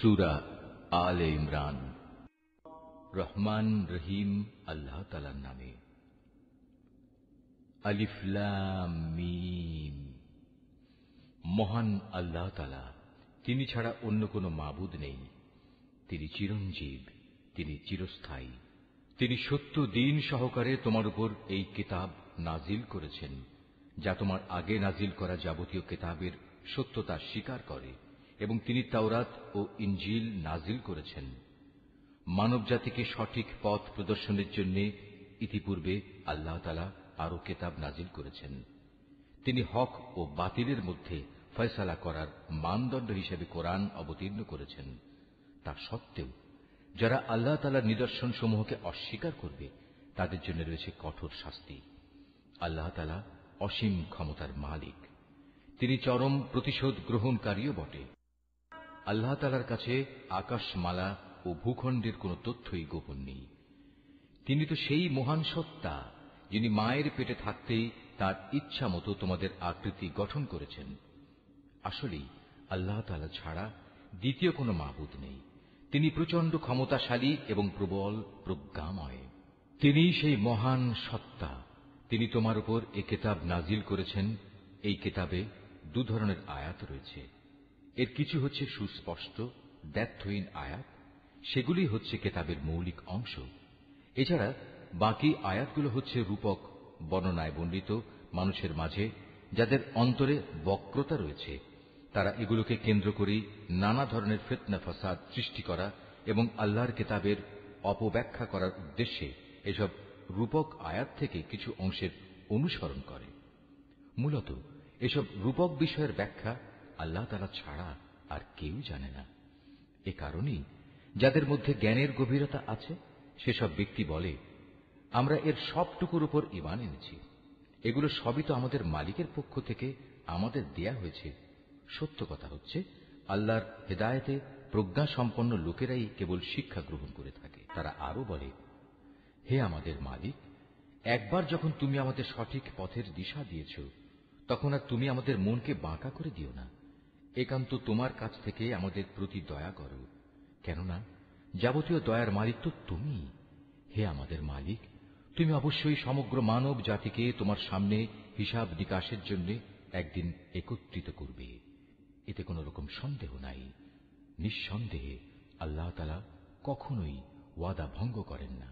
সুরা আল ইমরান রহমান রহিম আল্লাহ তালার নামে আলিফলাম মিম মহান আল্লাহ তালা তিনি ছাড়া অন্য কোনো মাবুদ নেই তিনি চিরঞ্জীব তিনি চিরস্থায়ী তিনি সত্য দিন সহকারে তোমার উপর এই কিতাব নাজিল করেছেন যা তোমার আগে নাজিল করা যাবতীয় কিতাবের সত্যতা স্বীকার করে এবং তিনি তাওরাত ও ইঞ্জিল নাজিল করেছেন মানবজাতিকে সঠিক পথ প্রদর্শনের জন্য ইতিপূর্বে আল্লাহ তালা আরও কেতাব নাজিল করেছেন তিনি হক ও বাতিলের মধ্যে ফয়সালা করার মানদণ্ড হিসেবে কোরআন অবতীর্ণ করেছেন তা সত্ত্বেও যারা আল্লাহ তালার নিদর্শন সমূহকে অস্বীকার করবে তাদের জন্য রয়েছে কঠোর শাস্তি আল্লাহ তালা অসীম ক্ষমতার মালিক তিনি চরম প্রতিশোধ গ্রহণকারীও বটে আল্লাহ তালার কাছে আকাশমালা ও ভূখণ্ডের কোন তথ্যই গোপন নেই তিনি তো সেই মহান সত্তা যিনি মায়ের পেটে থাকতেই তার ইচ্ছা মতো তোমাদের আকৃতি গঠন করেছেন আসলেই আল্লাহ তালা ছাড়া দ্বিতীয় কোনো মাহবুদ নেই তিনি প্রচণ্ড ক্ষমতাশালী এবং প্রবল প্রজ্ঞাময় তিনি সেই মহান সত্তা তিনি তোমার উপর এ কেতাব নাজিল করেছেন এই কেতাবে দু ধরনের আয়াত রয়েছে এর কিছু হচ্ছে সুস্পষ্ট ব্যর্থহীন আয়াত সেগুলি হচ্ছে কেতাবের মৌলিক অংশ এছাড়া বাকি আয়াতগুলো হচ্ছে রূপক বর্ণনায় বর্ণিত মানুষের মাঝে যাদের অন্তরে বক্রতা রয়েছে তারা এগুলোকে কেন্দ্র করেই নানা ধরনের ফেতনা ফসাদ সৃষ্টি করা এবং আল্লাহর কেতাবের অপব্যাখ্যা করার উদ্দেশ্যে এসব রূপক আয়াত থেকে কিছু অংশের অনুসরণ করে মূলত এসব রূপক বিষয়ের ব্যাখ্যা আল্লাহ তালা ছাড়া আর কেউ জানে না এ কারণেই যাদের মধ্যে জ্ঞানের গভীরতা আছে সেসব ব্যক্তি বলে আমরা এর সবটুকুর উপর ইমান এনেছি এগুলো সবই তো আমাদের মালিকের পক্ষ থেকে আমাদের দেয়া হয়েছে সত্য কথা হচ্ছে আল্লাহর হেদায়েতে প্রজ্ঞা সম্পন্ন লোকেরাই কেবল শিক্ষা গ্রহণ করে থাকে তারা আরো বলে হে আমাদের মালিক একবার যখন তুমি আমাদের সঠিক পথের দিশা দিয়েছ তখন আর তুমি আমাদের মনকে বাঁকা করে দিও না একান্ত তোমার কাছ থেকে আমাদের প্রতি দয়া করো কেননা যাবতীয় দয়ার মালিক তো তুমি হে আমাদের মালিক তুমি অবশ্যই সমগ্র মানব জাতিকে তোমার সামনে হিসাব বিকাশের জন্য একদিন একত্রিত করবে এতে কোন রকম সন্দেহ নাই নিঃসন্দেহে আল্লাহ তালা কখনোই ওয়াদা ভঙ্গ করেন না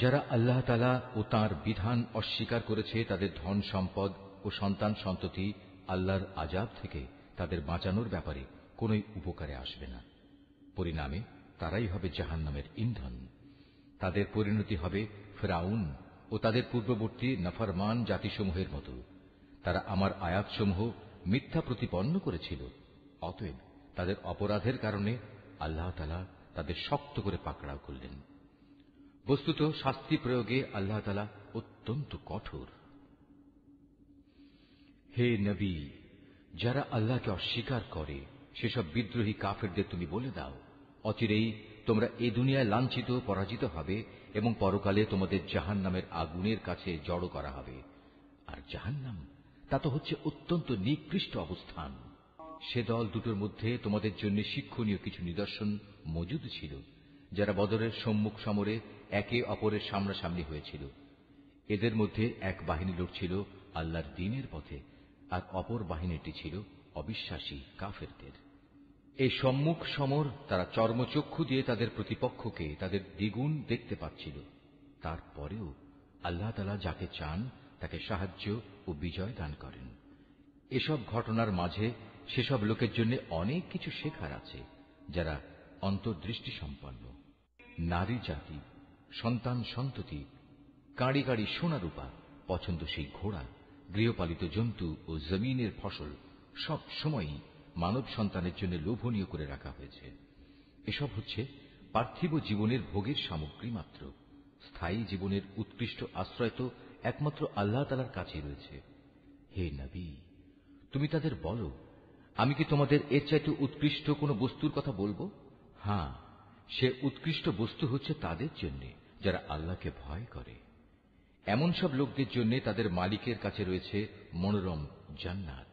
যারা আল্লাহ তালা ও তার বিধান অস্বীকার করেছে তাদের ধন সম্পদ ও সন্তান সন্ততি আল্লাহর আজাব থেকে তাদের বাঁচানোর ব্যাপারে কোন উপকারে আসবে না পরিণামে তারাই হবে জাহান্নামের ইন্ধন তাদের পরিণতি হবে ফ্রাউন ও তাদের পূর্ববর্তী নাফারমান জাতিসমূহের মতো তারা আমার আয়াতসমূহ মিথ্যা প্রতিপন্ন করেছিল অতএব তাদের অপরাধের কারণে আল্লাহ তালা তাদের শক্ত করে পাকড়াও করলেন বস্তুত শাস্তি প্রয়োগে আল্লাহ তালা অত্যন্ত কঠোর হে নবী যারা আল্লাহকে অস্বীকার করে সেসব বিদ্রোহী কাফেরদের তুমি বলে দাও অচিরেই তোমরা এ দুনিয়ায় লাঞ্ছিত পরাজিত হবে এবং পরকালে তোমাদের জাহান নামের আগুনের কাছে জড়ো করা হবে আর জাহান নাম তা তো হচ্ছে অত্যন্ত নিকৃষ্ট অবস্থান সে দল দুটোর মধ্যে তোমাদের জন্য শিক্ষণীয় কিছু নিদর্শন মজুদ ছিল যারা বদরের সম্মুখ সমরে একে অপরের সামনাসামনি হয়েছিল এদের মধ্যে এক বাহিনী লড়ছিল আল্লাহর দিনের পথে আর অপর বাহিনীটি ছিল অবিশ্বাসী কাফেরদের এ সম্মুখ সমর তারা চর্মচক্ষু দিয়ে তাদের প্রতিপক্ষকে তাদের দ্বিগুণ দেখতে পাচ্ছিল তারপরেও আল্লাহ তালা যাকে চান তাকে সাহায্য ও বিজয় দান করেন এসব ঘটনার মাঝে সেসব লোকের জন্য অনেক কিছু শেখার আছে যারা অন্তর্দৃষ্টি সম্পন্ন নারী জাতি সন্তান সন্ততি কাঁড়ি কাঁড়ি সোনারূপা পছন্দ সেই ঘোড়া গৃহপালিত জন্তু ও জমিনের ফসল সব সময়ই মানব সন্তানের জন্য লোভনীয় করে রাখা হয়েছে এসব হচ্ছে পার্থিব জীবনের ভোগের সামগ্রী মাত্র স্থায়ী জীবনের উৎকৃষ্ট আশ্রয় তো একমাত্র আল্লাহ তালার কাছে রয়েছে হে নবী তুমি তাদের বলো আমি কি তোমাদের এর চাইতে উৎকৃষ্ট কোনো বস্তুর কথা বলবো হ্যাঁ সে উৎকৃষ্ট বস্তু হচ্ছে তাদের জন্য যারা আল্লাহকে ভয় করে এমন সব লোকদের জন্য তাদের মালিকের কাছে রয়েছে মনোরম জান্নাত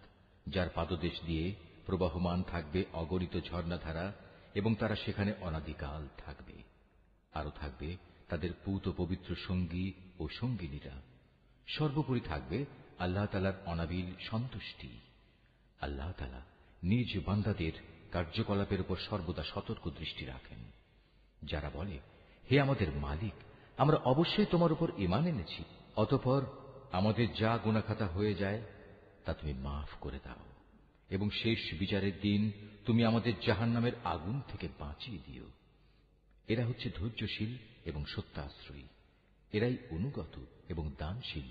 যার পাদদেশ দিয়ে প্রবাহমান থাকবে অগণিত ঝর্ণাধারা এবং তারা সেখানে অনাদিকাল থাকবে আরও থাকবে তাদের পুত পবিত্র সঙ্গী ও সঙ্গিনীরা সর্বোপরি থাকবে আল্লাহ তালার অনাবিল সন্তুষ্টি আল্লাহ তালা নিজ বান্দাদের কার্যকলাপের উপর সর্বদা সতর্ক দৃষ্টি রাখেন যারা বলে হে আমাদের মালিক আমরা অবশ্যই তোমার উপর ইমান এনেছি অতপর আমাদের যা গুণাখাতা হয়ে যায় তা তুমি মাফ করে দাও এবং শেষ বিচারের দিন তুমি আমাদের জাহান নামের আগুন থেকে বাঁচিয়ে দিও এরা হচ্ছে ধৈর্যশীল এবং সত্যাশ্রয়ী এরাই অনুগত এবং দানশীল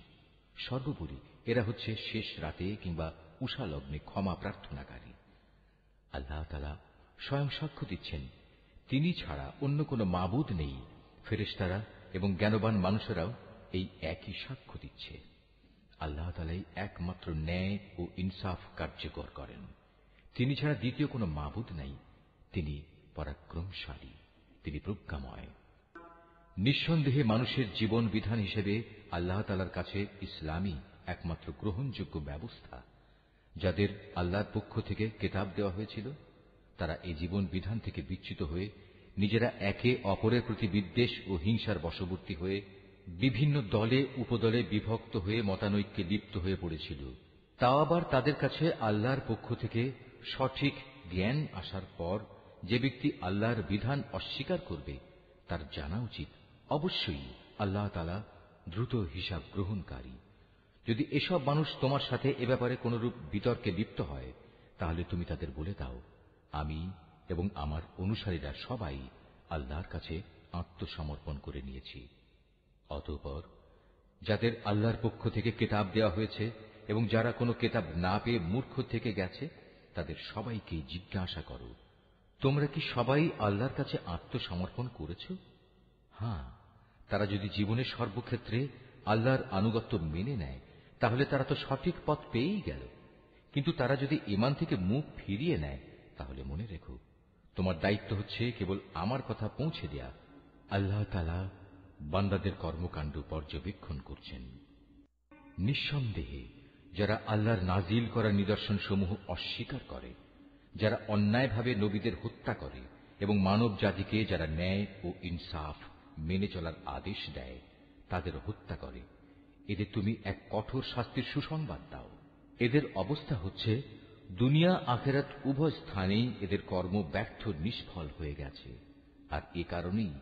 সর্বোপরি এরা হচ্ছে শেষ রাতে কিংবা উষা লগ্নে ক্ষমা প্রার্থনাকারী আল্লাহ তালা স্বয়ং সাক্ষ্য দিচ্ছেন তিনি ছাড়া অন্য কোনো মাবুদ নেই ফেরেশতারা এবং জ্ঞানবান মানুষেরাও এই একই সাক্ষ্য দিচ্ছে আল্লাহ তালাই একমাত্র ন্যায় ও ইনসাফ কার্যকর করেন তিনি ছাড়া দ্বিতীয় কোনো মাবুদ নাই তিনি পরাক্রমশালী তিনি প্রজ্ঞাময় নিঃসন্দেহে মানুষের জীবন বিধান হিসেবে আল্লাহ তালার কাছে ইসলামী একমাত্র গ্রহণযোগ্য ব্যবস্থা যাদের আল্লাহর পক্ষ থেকে কেতাব দেওয়া হয়েছিল তারা এই জীবন বিধান থেকে বিচ্যুত হয়ে নিজেরা একে অপরের প্রতি বিদ্বেষ ও হিংসার বশবর্তী হয়ে বিভিন্ন দলে উপদলে বিভক্ত হয়ে মতানৈক্যে লিপ্ত হয়ে পড়েছিল তা আবার তাদের কাছে আল্লাহর পক্ষ থেকে সঠিক জ্ঞান আসার পর যে ব্যক্তি আল্লাহর বিধান অস্বীকার করবে তার জানা উচিত অবশ্যই আল্লাহ তালা দ্রুত হিসাব গ্রহণকারী যদি এসব মানুষ তোমার সাথে এ ব্যাপারে কোনরূপ বিতর্কে লিপ্ত হয় তাহলে তুমি তাদের বলে দাও আমি এবং আমার অনুসারীরা সবাই আল্লাহর কাছে আত্মসমর্পণ করে নিয়েছি অতঃপর যাদের আল্লাহর পক্ষ থেকে কেতাব দেওয়া হয়েছে এবং যারা কোনো কেতাব না পেয়ে মূর্খ থেকে গেছে তাদের সবাইকে জিজ্ঞাসা করো তোমরা কি সবাই আল্লাহর কাছে আত্মসমর্পণ করেছ হ্যাঁ তারা যদি জীবনের সর্বক্ষেত্রে আল্লাহর আনুগত্য মেনে নেয় তাহলে তারা তো সঠিক পথ পেয়েই গেল কিন্তু তারা যদি ইমান থেকে মুখ ফিরিয়ে নেয় তাহলে মনে রেখো তোমার দায়িত্ব হচ্ছে কেবল আমার কথা পৌঁছে দেয়া আল্লাহ তালা বান্দাদের কর্মকাণ্ড পর্যবেক্ষণ করছেন নিঃসন্দেহে যারা আল্লাহর নাজিল করা নিদর্শনসমূহ অস্বীকার করে যারা অন্যায়ভাবে নবীদের হত্যা করে এবং মানব জাতিকে যারা ন্যায় ও ইনসাফ মেনে চলার আদেশ দেয় তাদের হত্যা করে এদের তুমি এক কঠোর শাস্তির সুসংবাদ দাও এদের অবস্থা হচ্ছে দুনিয়া আখেরাত উভয় স্থানেই এদের কর্ম ব্যর্থ নিষ্ফল হয়ে গেছে আর এ কারণেই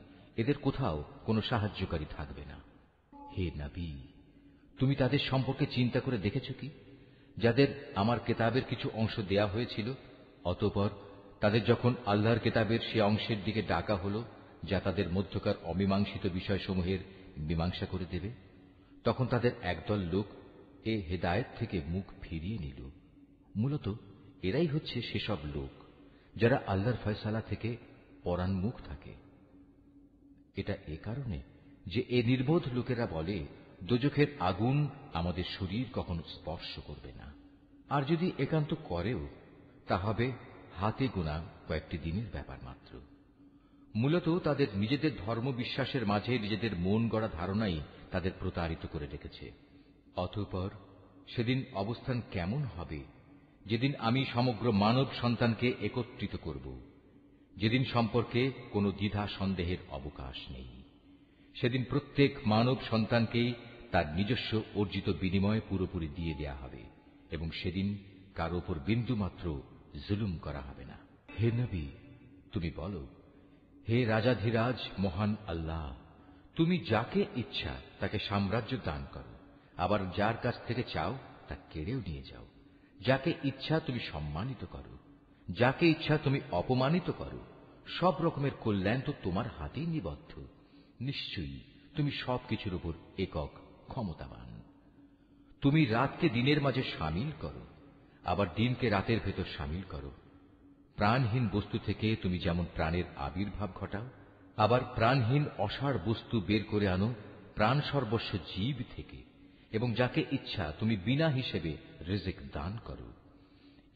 এদের কোথাও কোনো সাহায্যকারী থাকবে না হে নাবি তুমি তাদের সম্পর্কে চিন্তা করে দেখেছ কি যাদের আমার কেতাবের কিছু অংশ দেয়া হয়েছিল অতপর তাদের যখন আল্লাহর কেতাবের সে অংশের দিকে ডাকা হলো যা তাদের মধ্যকার অমীমাংসিত বিষয়সমূহের মীমাংসা করে দেবে তখন তাদের একদল লোক এ হেদায়ত থেকে মুখ ফিরিয়ে নিল মূলত এরাই হচ্ছে সেসব লোক যারা আল্লাহর ফয়সালা থেকে পরাণমুখ থাকে এটা এ কারণে যে এ নির্বোধ লোকেরা বলে দোজখের আগুন আমাদের শরীর কখনো স্পর্শ করবে না আর যদি একান্ত করেও তা হবে হাতে গোনা কয়েকটি দিনের ব্যাপার মাত্র মূলত তাদের নিজেদের ধর্ম বিশ্বাসের মাঝে নিজেদের মন গড়া ধারণাই তাদের প্রতারিত করে রেখেছে অতঃপর সেদিন অবস্থান কেমন হবে যেদিন আমি সমগ্র মানব সন্তানকে একত্রিত করব যেদিন সম্পর্কে কোনো দ্বিধা সন্দেহের অবকাশ নেই সেদিন প্রত্যেক মানব সন্তানকেই তার নিজস্ব অর্জিত বিনিময় পুরোপুরি দিয়ে দেয়া হবে এবং সেদিন কারো ওপর বিন্দুমাত্র জুলুম করা হবে না হে নবী তুমি বলো হে রাজাধিরাজ মহান আল্লাহ তুমি যাকে ইচ্ছা তাকে সাম্রাজ্য দান করো আবার যার কাছ থেকে চাও তা কেড়েও নিয়ে যাও যাকে ইচ্ছা তুমি সম্মানিত করো যাকে ইচ্ছা তুমি অপমানিত করো সব রকমের কল্যাণ তো তোমার হাতেই নিবদ্ধ নিশ্চয়ই তুমি সব কিছুর উপর একক ক্ষমতাবান তুমি রাতকে দিনের মাঝে সামিল করো আবার দিনকে রাতের ভেতর সামিল করো প্রাণহীন বস্তু থেকে তুমি যেমন প্রাণের আবির্ভাব ঘটাও আবার প্রাণহীন অসাড় বস্তু বের করে আনো প্রাণ সর্বস্ব জীব থেকে এবং যাকে ইচ্ছা তুমি বিনা হিসেবে রেজেক দান করো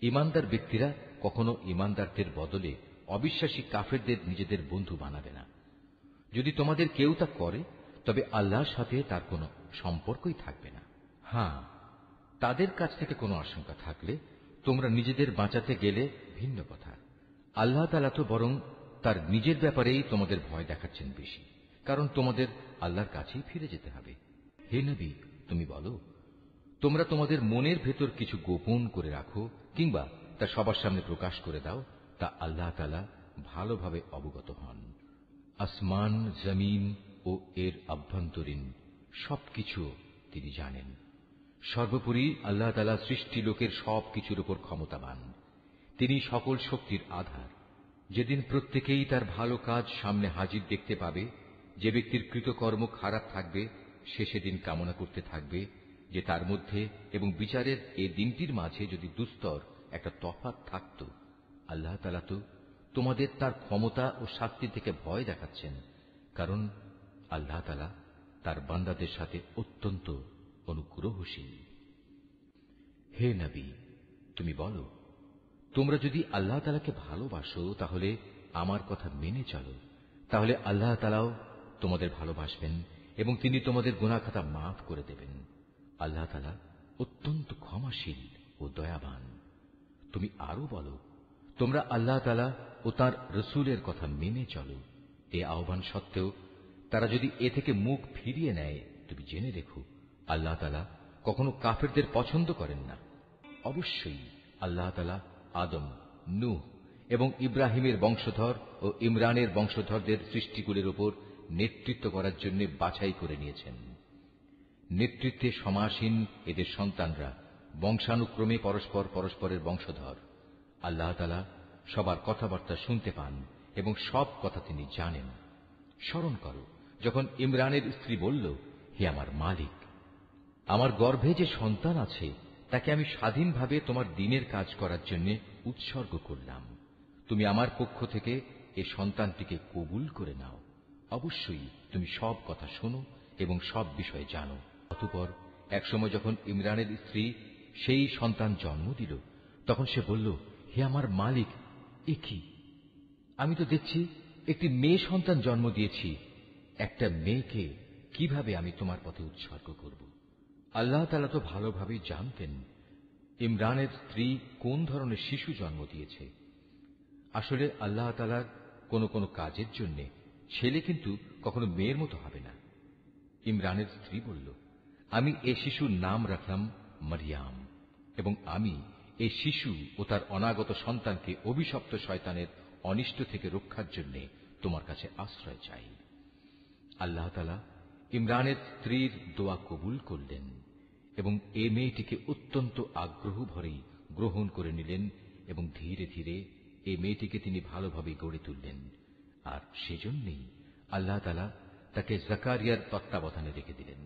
ইমানদার ব্যক্তিরা কখনো ইমানদারদের বদলে অবিশ্বাসী কাফেরদের নিজেদের বন্ধু বানাবে না যদি তোমাদের কেউ তা করে তবে আল্লাহর সাথে তার কোনো সম্পর্কই থাকবে না হ্যাঁ তাদের কাছ থেকে কোনো আশঙ্কা থাকলে তোমরা নিজেদের বাঁচাতে গেলে ভিন্ন কথা আল্লাহ তালা তো বরং তার নিজের ব্যাপারেই তোমাদের ভয় দেখাচ্ছেন বেশি কারণ তোমাদের আল্লাহর কাছেই ফিরে যেতে হবে হে নবী তুমি বলো তোমরা তোমাদের মনের ভেতর কিছু গোপন করে রাখো কিংবা তা সবার সামনে প্রকাশ করে দাও তা আল্লাহ তালা ভালোভাবে অবগত হন আসমান জমিন ও এর আভ্যন্তরীণ সবকিছু তিনি জানেন সর্বোপরি আল্লাহ তালা সৃষ্টি লোকের সব কিছুর উপর ক্ষমতাবান তিনি সকল শক্তির আধার যেদিন প্রত্যেকেই তার ভালো কাজ সামনে হাজির দেখতে পাবে যে ব্যক্তির কৃতকর্ম খারাপ থাকবে সে সেদিন কামনা করতে থাকবে যে তার মধ্যে এবং বিচারের এ দিনটির মাঝে যদি দুস্তর একটা তফাত থাকত আল্লাহ তালা তো তোমাদের তার ক্ষমতা ও শাস্তি থেকে ভয় দেখাচ্ছেন কারণ আল্লাহ তালা তার বান্দাদের সাথে অত্যন্ত অনুগ্রহশীল হে নবী তুমি বলো তোমরা যদি আল্লাহ তালাকে ভালোবাসো তাহলে আমার কথা মেনে চলো তাহলে আল্লাহ তালাও তোমাদের ভালোবাসবেন এবং তিনি তোমাদের গুণাখাতা মাফ করে দেবেন আল্লাহ তালা অত্যন্ত ক্ষমাশীল ও দয়াবান তুমি আরো বলো তোমরা আল্লাহ তালা ও তার রসুলের কথা মেনে চলো এ আহ্বান সত্ত্বেও তারা যদি এ থেকে মুখ ফিরিয়ে নেয় তুমি জেনে রেখো আল্লাহ তালা কখনো কাফেরদের পছন্দ করেন না অবশ্যই আল্লাহ তালা আদম নুহ এবং ইব্রাহিমের বংশধর ও ইমরানের বংশধরদের সৃষ্টিগুলির ওপর নেতৃত্ব করার জন্য বাছাই করে নিয়েছেন নেতৃত্বে সমাসীন এদের সন্তানরা বংশানুক্রমে পরস্পর পরস্পরের বংশধর আল্লাহ তালা সবার কথাবার্তা শুনতে পান এবং সব কথা তিনি জানেন স্মরণ করো যখন ইমরানের স্ত্রী বলল হে আমার মালিক আমার গর্ভে যে সন্তান আছে তাকে আমি স্বাধীনভাবে তোমার দিনের কাজ করার জন্য উৎসর্গ করলাম তুমি আমার পক্ষ থেকে এ সন্তানটিকে কবুল করে নাও অবশ্যই তুমি সব কথা শোনো এবং সব বিষয়ে জানো অতপর একসময় যখন ইমরানের স্ত্রী সেই সন্তান জন্ম দিল তখন সে বলল হে আমার মালিক এ কি আমি তো দেখছি একটি মেয়ে সন্তান জন্ম দিয়েছি একটা মেয়েকে কিভাবে আমি তোমার পথে উৎসর্গ করব আল্লাহ তালা তো ভালোভাবেই জানতেন ইমরানের স্ত্রী কোন ধরনের শিশু জন্ম দিয়েছে আসলে আল্লাহ তালার কোনো কোনো কাজের জন্য ছেলে কিন্তু কখনো মেয়ের মতো হবে না ইমরানের স্ত্রী বলল আমি এ শিশুর নাম রাখলাম মারিয়াম এবং আমি এ শিশু ও তার অনাগত সন্তানকে অভিশপ্ত শয়তানের অনিষ্ট থেকে রক্ষার জন্য তোমার কাছে আশ্রয় চাই আল্লাহ তালা ইমরানের স্ত্রীর দোয়া কবুল করলেন এবং এ মেয়েটিকে অত্যন্ত আগ্রহ ভরেই গ্রহণ করে নিলেন এবং ধীরে ধীরে এ মেয়েটিকে তিনি ভালোভাবে গড়ে তুললেন আর সেজন্যই আল্লাহ তালা তাকে জাকারিয়ার তত্ত্বাবধানে রেখে দিলেন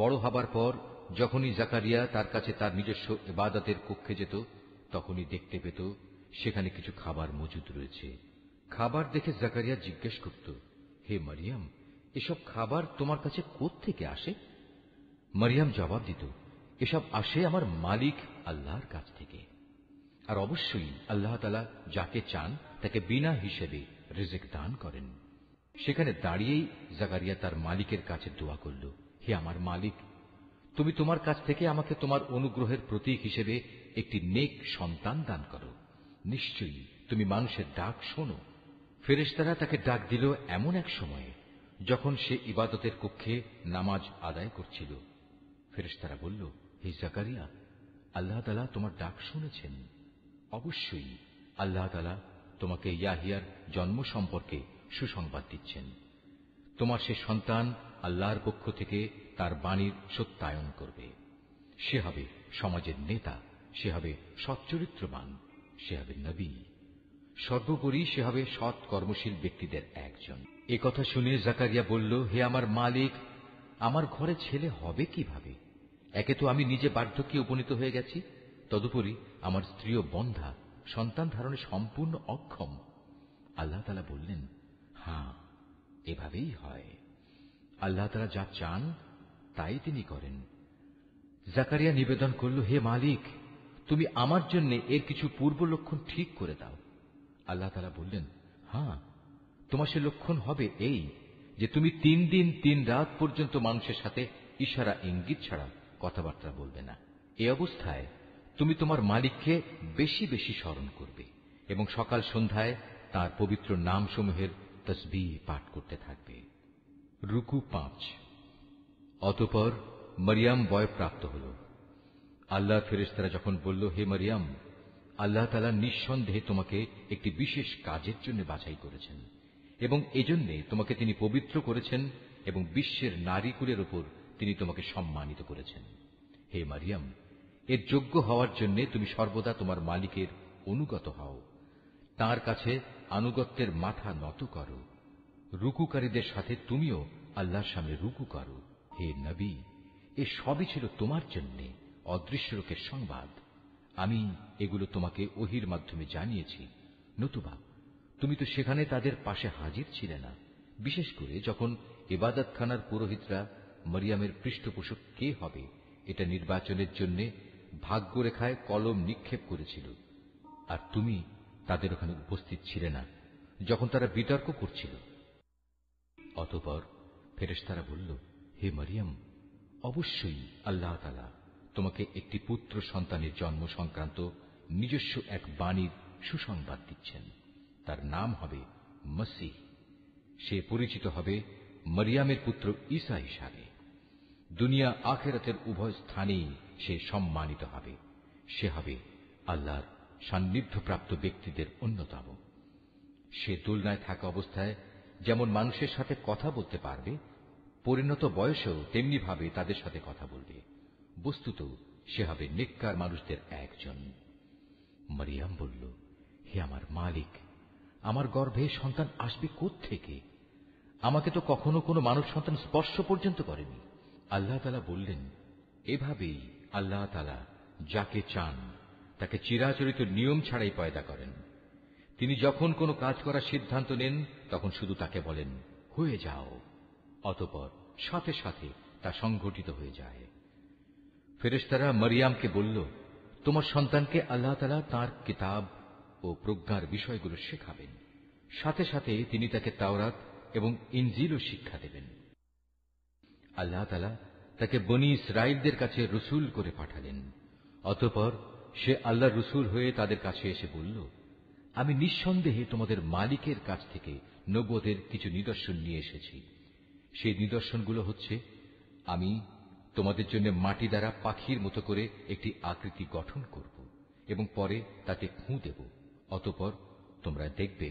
বড় হবার পর যখনই জাকারিয়া তার কাছে তার নিজস্ব এবাদাতের কক্ষে যেত তখনই দেখতে পেত সেখানে কিছু খাবার মজুদ রয়েছে খাবার দেখে জাকারিয়া জিজ্ঞেস করত হে মারিয়াম এসব খাবার তোমার কাছে থেকে আসে মারিয়াম জবাব দিত এসব আসে আমার মালিক আল্লাহর কাছ থেকে আর অবশ্যই আল্লাহ তালা যাকে চান তাকে বিনা হিসেবে রিজেক দান করেন সেখানে দাঁড়িয়েই জাকারিয়া তার মালিকের কাছে দোয়া করল হে আমার মালিক তুমি তোমার কাছ থেকে আমাকে তোমার অনুগ্রহের প্রতীক হিসেবে একটি নেক সন্তান দান করো নিশ্চয়ই তুমি মানুষের ডাক শোনো ফেরেস্তারা তাকে ডাক দিল এমন এক সময়ে যখন সে ইবাদতের কক্ষে নামাজ আদায় করছিল ফেরেস্তারা বলল হে জাকারিয়া আল্লাহ তালা তোমার ডাক শুনেছেন অবশ্যই আল্লাহ তালা তোমাকে ইয়াহিয়ার জন্ম সম্পর্কে সুসংবাদ দিচ্ছেন তোমার সে সন্তান আল্লাহর পক্ষ থেকে তার বাণীর সত্যায়ন করবে সে হবে সমাজের নেতা সে হবে সচ্চরিত্রবান সে হবে নবী সর্বোপরি সে হবে সৎ কর্মশীল ব্যক্তিদের একজন এ কথা শুনে জাকারিয়া বলল হে আমার মালিক আমার ঘরে ছেলে হবে কিভাবে একে তো আমি নিজে বার্ধক্যে উপনীত হয়ে গেছি তদুপরি আমার স্ত্রীও বন্ধা সন্তান ধারণে সম্পূর্ণ অক্ষম আল্লাহ বললেন হ্যাঁ এভাবেই হয় আল্লাহ তারা যা চান তাই তিনি করেন জাকারিয়া নিবেদন করল হে মালিক তুমি আমার জন্য এর কিছু পূর্ব লক্ষণ ঠিক করে দাও আল্লাহ তালা বললেন হ্যাঁ তোমার সে লক্ষণ হবে এই যে তুমি তিন দিন তিন রাত পর্যন্ত মানুষের সাথে ইশারা ইঙ্গিত ছাড়া কথাবার্তা বলবে না এ অবস্থায় তুমি তোমার মালিককে বেশি বেশি স্মরণ করবে এবং সকাল সন্ধ্যায় তার পবিত্র নামসমূহের তসবি পাঠ করতে থাকবে রুকু পাঁচ অতপর মরিয়াম বয় প্রাপ্ত হল আল্লাহ ফেরেস্তারা যখন বলল হে মরিয়াম আল্লাহ তালা নিঃসন্দেহে তোমাকে একটি বিশেষ কাজের জন্য বাছাই করেছেন এবং এজন্যে তোমাকে তিনি পবিত্র করেছেন এবং বিশ্বের নারীকুলের ওপর তিনি তোমাকে সম্মানিত করেছেন হে মারিয়াম এর যোগ্য হওয়ার জন্য তুমি সর্বদা তোমার মালিকের অনুগত হও তার কাছে আনুগত্যের মাথা নত করো রুকুকারীদের সাথে তুমিও আল্লাহর সামনে রুকু করো হে নবী এ সবই ছিল তোমার জন্যে অদৃশ্য লোকের সংবাদ আমি এগুলো তোমাকে ওহির মাধ্যমে জানিয়েছি নতুবা তুমি তো সেখানে তাদের পাশে হাজির ছিলে না বিশেষ করে যখন এবাদতখানার পুরোহিতরা মরিয়ামের পৃষ্ঠপোষক কে হবে এটা নির্বাচনের জন্যে ভাগ্যরেখায় কলম নিক্ষেপ করেছিল আর তুমি তাদের ওখানে উপস্থিত ছিলে না যখন তারা বিতর্ক করছিল অতপর ফেরেশতারা বলল হে মারিয়াম অবশ্যই আল্লাহ তালা তোমাকে একটি পুত্র সন্তানের জন্ম সংক্রান্ত নিজস্ব এক বাণীর সুসংবাদ দিচ্ছেন তার নাম হবে মসিহ সে পরিচিত হবে মরিয়ামের পুত্র ঈসা হিসাবে দুনিয়া আখেরাতের উভয় স্থানেই সে সম্মানিত হবে সে হবে আল্লাহর সান্নিধ্যপ্রাপ্ত ব্যক্তিদের অন্যতম সে তুলনায় থাকা অবস্থায় যেমন মানুষের সাথে কথা বলতে পারবে পরিণত বয়সেও তেমনিভাবে তাদের সাথে কথা বলবে বস্তুত সে হবে নিকার মানুষদের একজন মারিয়াম বলল হে আমার মালিক আমার গর্ভে সন্তান আসবে থেকে। আমাকে তো কখনো কোনো মানুষ সন্তান স্পর্শ পর্যন্ত করেনি আল্লাহ তালা বললেন এভাবেই আল্লাহ তালা যাকে চান তাকে চিরাচরিত নিয়ম ছাড়াই পয়দা করেন তিনি যখন কোনো কাজ করার সিদ্ধান্ত নেন তখন শুধু তাকে বলেন হয়ে যাও অতপর সাথে সাথে তা সংঘটিত হয়ে যায় ফেরেস্তারা মারিয়ামকে বলল তোমার সন্তানকে আল্লাহ তালা তার কিতাব ও প্রজ্ঞার বিষয়গুলো শেখাবেন সাথে সাথে তিনি তাকে তাওরাত এবং ইঞ্জিলও শিক্ষা দেবেন আল্লাহ তালা তাকে বনি ইসরায়েলদের কাছে রসুল করে পাঠালেন অতপর সে আল্লাহ রসুল হয়ে তাদের কাছে এসে বলল আমি নিঃসন্দেহে তোমাদের মালিকের কাছ থেকে নব্বদের কিছু নিদর্শন নিয়ে এসেছি সেই নিদর্শনগুলো হচ্ছে আমি তোমাদের জন্য মাটি দ্বারা পাখির মতো করে একটি আকৃতি গঠন করব এবং পরে তাতে খুঁ দেব অতপর তোমরা দেখবে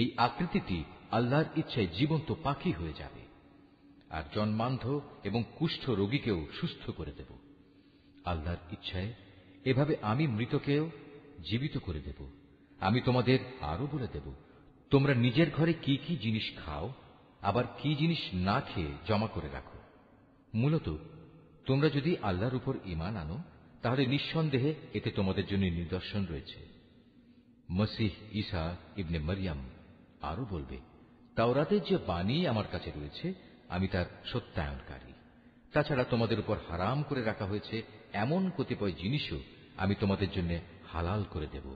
এই আকৃতিটি আল্লাহর ইচ্ছায় জীবন্ত পাখি হয়ে যাবে আর জন্মান্ধ এবং কুষ্ঠ রোগীকেও সুস্থ করে দেব আল্লাহর ইচ্ছায় এভাবে আমি মৃতকেও জীবিত করে দেব আমি তোমাদের আরও বলে দেব তোমরা নিজের ঘরে কি কি জিনিস খাও আবার কি জিনিস না খেয়ে জমা করে রাখো মূলত তোমরা যদি আল্লাহর উপর ইমান আনো তাহলে নিঃসন্দেহে এতে তোমাদের জন্য নিদর্শন রয়েছে মসিহ ইসা ইবনে মরিয়াম আরও বলবে তাওরাতের যে বাণী আমার কাছে রয়েছে আমি তার সত্যায়নকারী তাছাড়া তোমাদের উপর হারাম করে রাখা হয়েছে এমন কতিপয় জিনিসও আমি তোমাদের জন্য হালাল করে দেব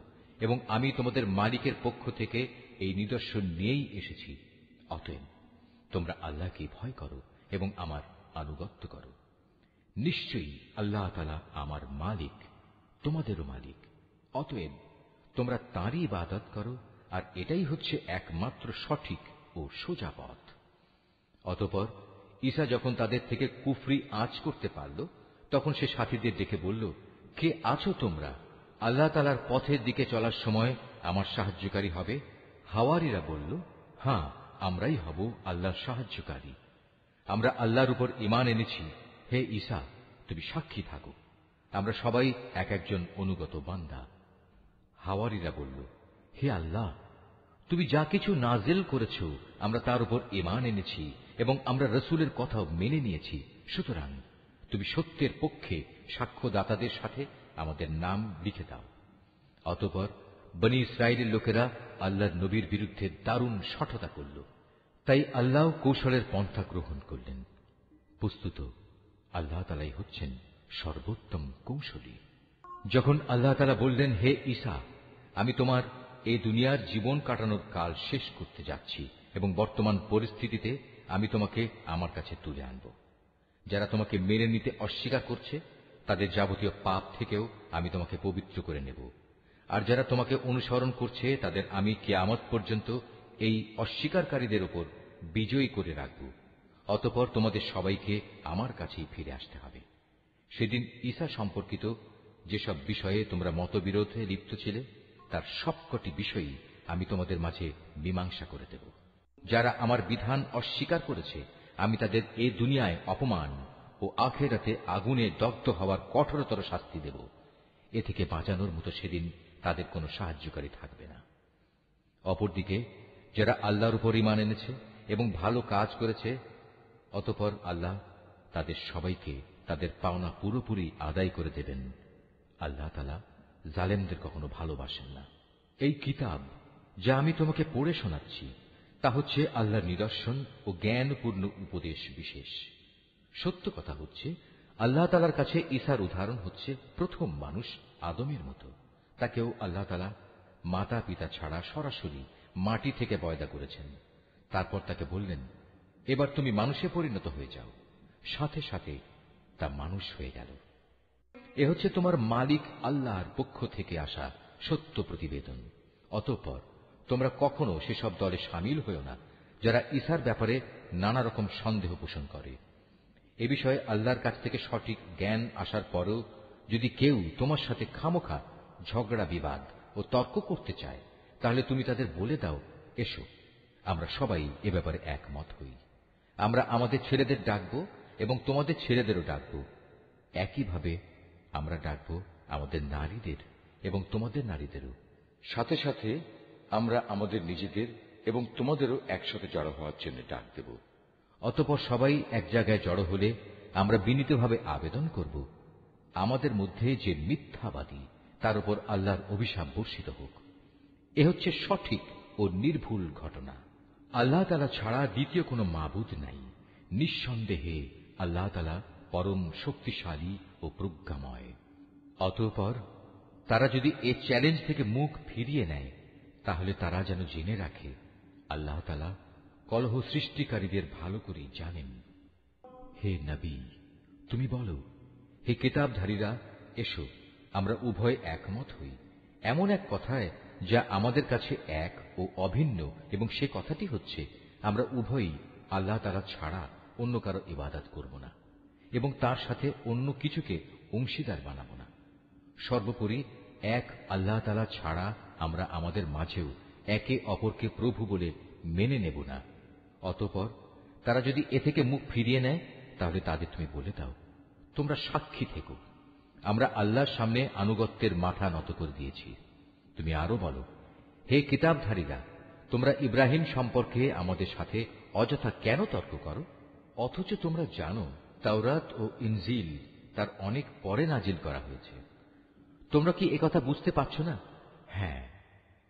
এবং আমি তোমাদের মালিকের পক্ষ থেকে এই নিদর্শন নিয়েই এসেছি অতএব তোমরা আল্লাহকে ভয় করো এবং আমার আনুগত্য করো নিশ্চয়ই আল্লাহ তালা আমার মালিক তোমাদেরও মালিক অতএব তোমরা তাঁরই ইবাদত করো আর এটাই হচ্ছে একমাত্র সঠিক ও সোজা পথ অতপর ঈশা যখন তাদের থেকে কুফরি আঁচ করতে পারল তখন সে সাথীদের ডেকে বলল কে আছো তোমরা আল্লাহ তালার পথের দিকে চলার সময় আমার সাহায্যকারী হবে হাওয়ারিরা বলল হ্যাঁ আমরাই হব আল্লাহর সাহায্যকারী আমরা আল্লাহর উপর ইমান এনেছি হে ঈশা তুমি সাক্ষী থাকো আমরা সবাই এক একজন অনুগত বান্দা হাওয়ারিরা বলল হে আল্লাহ তুমি যা কিছু নাজেল করেছ আমরা তার উপর ইমান এনেছি এবং আমরা রসুলের কথাও মেনে নিয়েছি সুতরাং তুমি সত্যের পক্ষে সাক্ষ্যদাতাদের সাথে আমাদের নাম লিখে দাও অতপর বনি ইসরায়েলের লোকেরা আল্লাহর নবীর বিরুদ্ধে দারুণ সঠতা করল তাই আল্লাহ কৌশলের পন্থা গ্রহণ করলেন বস্তুত আল্লাহ তালাই হচ্ছেন সর্বোত্তম কৌশলী যখন আল্লাহ তালা বললেন হে ইসা আমি তোমার এই দুনিয়ার জীবন কাটানোর কাল শেষ করতে যাচ্ছি এবং বর্তমান পরিস্থিতিতে আমি তোমাকে আমার কাছে তুলে আনব যারা তোমাকে মেনে নিতে অস্বীকার করছে তাদের যাবতীয় পাপ থেকেও আমি তোমাকে পবিত্র করে নেব আর যারা তোমাকে অনুসরণ করছে তাদের আমি কেয়ামত পর্যন্ত এই অস্বীকারীদের ওপর বিজয়ী করে রাখব অতপর তোমাদের সবাইকে আমার কাছেই ফিরে আসতে হবে সেদিন ঈসা সম্পর্কিত যেসব বিষয়ে তোমরা মতবিরোধে লিপ্ত ছিলে তার সবকটি বিষয়ই আমি তোমাদের মাঝে মীমাংসা করে দেব যারা আমার বিধান অস্বীকার করেছে আমি তাদের এ দুনিয়ায় অপমান ও আখেরাতে আগুনে দগ্ধ হওয়ার কঠোরতর শাস্তি দেব এ থেকে বাঁচানোর মতো সেদিন তাদের কোনো সাহায্যকারী থাকবে না অপরদিকে যারা আল্লাহর উপর ইমান এনেছে এবং ভালো কাজ করেছে অতপর আল্লাহ তাদের সবাইকে তাদের পাওনা পুরোপুরি আদায় করে দেবেন আল্লাহ তালা জালেমদের কখনো ভালোবাসেন না এই কিতাব যা আমি তোমাকে পড়ে শোনাচ্ছি তা হচ্ছে আল্লাহর নিদর্শন ও জ্ঞানপূর্ণ উপদেশ বিশেষ সত্য কথা হচ্ছে আল্লাহ তালার কাছে ইসার উদাহরণ হচ্ছে প্রথম মানুষ আদমের মতো তাকেও আল্লাহ তালা মাতা পিতা ছাড়া সরাসরি মাটি থেকে পয়দা করেছেন তারপর তাকে বললেন এবার তুমি মানুষে পরিণত হয়ে যাও সাথে সাথে তা মানুষ হয়ে গেল এ হচ্ছে তোমার মালিক আল্লাহর পক্ষ থেকে আসা সত্য প্রতিবেদন অতঃপর তোমরা কখনো সেসব দলে সামিল হও না যারা ইসার ব্যাপারে নানা রকম সন্দেহ পোষণ করে এ বিষয়ে আল্লাহর কাছ থেকে সঠিক জ্ঞান আসার পরও যদি কেউ তোমার সাথে খামোখা ঝগড়া বিবাদ ও তর্ক করতে চায় তাহলে তুমি তাদের বলে দাও এসো আমরা সবাই এ ব্যাপারে একমত হই আমরা আমাদের ছেলেদের ডাকব এবং তোমাদের ছেলেদেরও ডাকব একইভাবে আমরা ডাকব আমাদের নারীদের এবং তোমাদের নারীদেরও সাথে সাথে আমরা আমাদের নিজেদের এবং তোমাদেরও একসাথে জড়ো হওয়ার জন্য ডাক দেব অতপর সবাই এক জায়গায় জড়ো হলে আমরা বিনীতভাবে আবেদন করব আমাদের মধ্যে যে মিথ্যাবাদী তার উপর আল্লাহর অভিশাপ বর্ষিত হোক এ হচ্ছে সঠিক ও নির্ভুল ঘটনা আল্লাহ তালা ছাড়া দ্বিতীয় কোনো মাবুদ নাই নিঃসন্দেহে আল্লাহ তালা পরম শক্তিশালী ও প্রজ্ঞাময় অতঃপর তারা যদি এ চ্যালেঞ্জ থেকে মুখ ফিরিয়ে নেয় তাহলে তারা যেন জেনে রাখে আল্লাহ তালা কলহ সৃষ্টিকারীদের ভালো করে জানেন হে নবী তুমি বলো হে কেতাবধারীরা এসো আমরা উভয় একমত হই এমন এক কথায় যা আমাদের কাছে এক ও অভিন্ন এবং সে কথাটি হচ্ছে আমরা উভয়ই আল্লাহ তালা ছাড়া অন্য কারো ইবাদাত করব না এবং তার সাথে অন্য কিছুকে অংশীদার বানাব না সর্বোপরি এক আল্লাহ তালা ছাড়া আমরা আমাদের মাঝেও একে অপরকে প্রভু বলে মেনে নেব না অতপর তারা যদি এ থেকে মুখ ফিরিয়ে নেয় তাহলে তাদের তুমি বলে দাও তোমরা সাক্ষী থেকো আমরা আল্লাহর সামনে আনুগত্যের মাথা নত করে দিয়েছি তুমি আরো বলো হে কিতাবধারীরা তোমরা ইব্রাহিম সম্পর্কে আমাদের সাথে অযথা কেন তর্ক করো অথচ তোমরা জানো তাওরাত ও ইনজিল তার অনেক পরে নাজিল করা হয়েছে তোমরা কি একথা বুঝতে পারছ না হ্যাঁ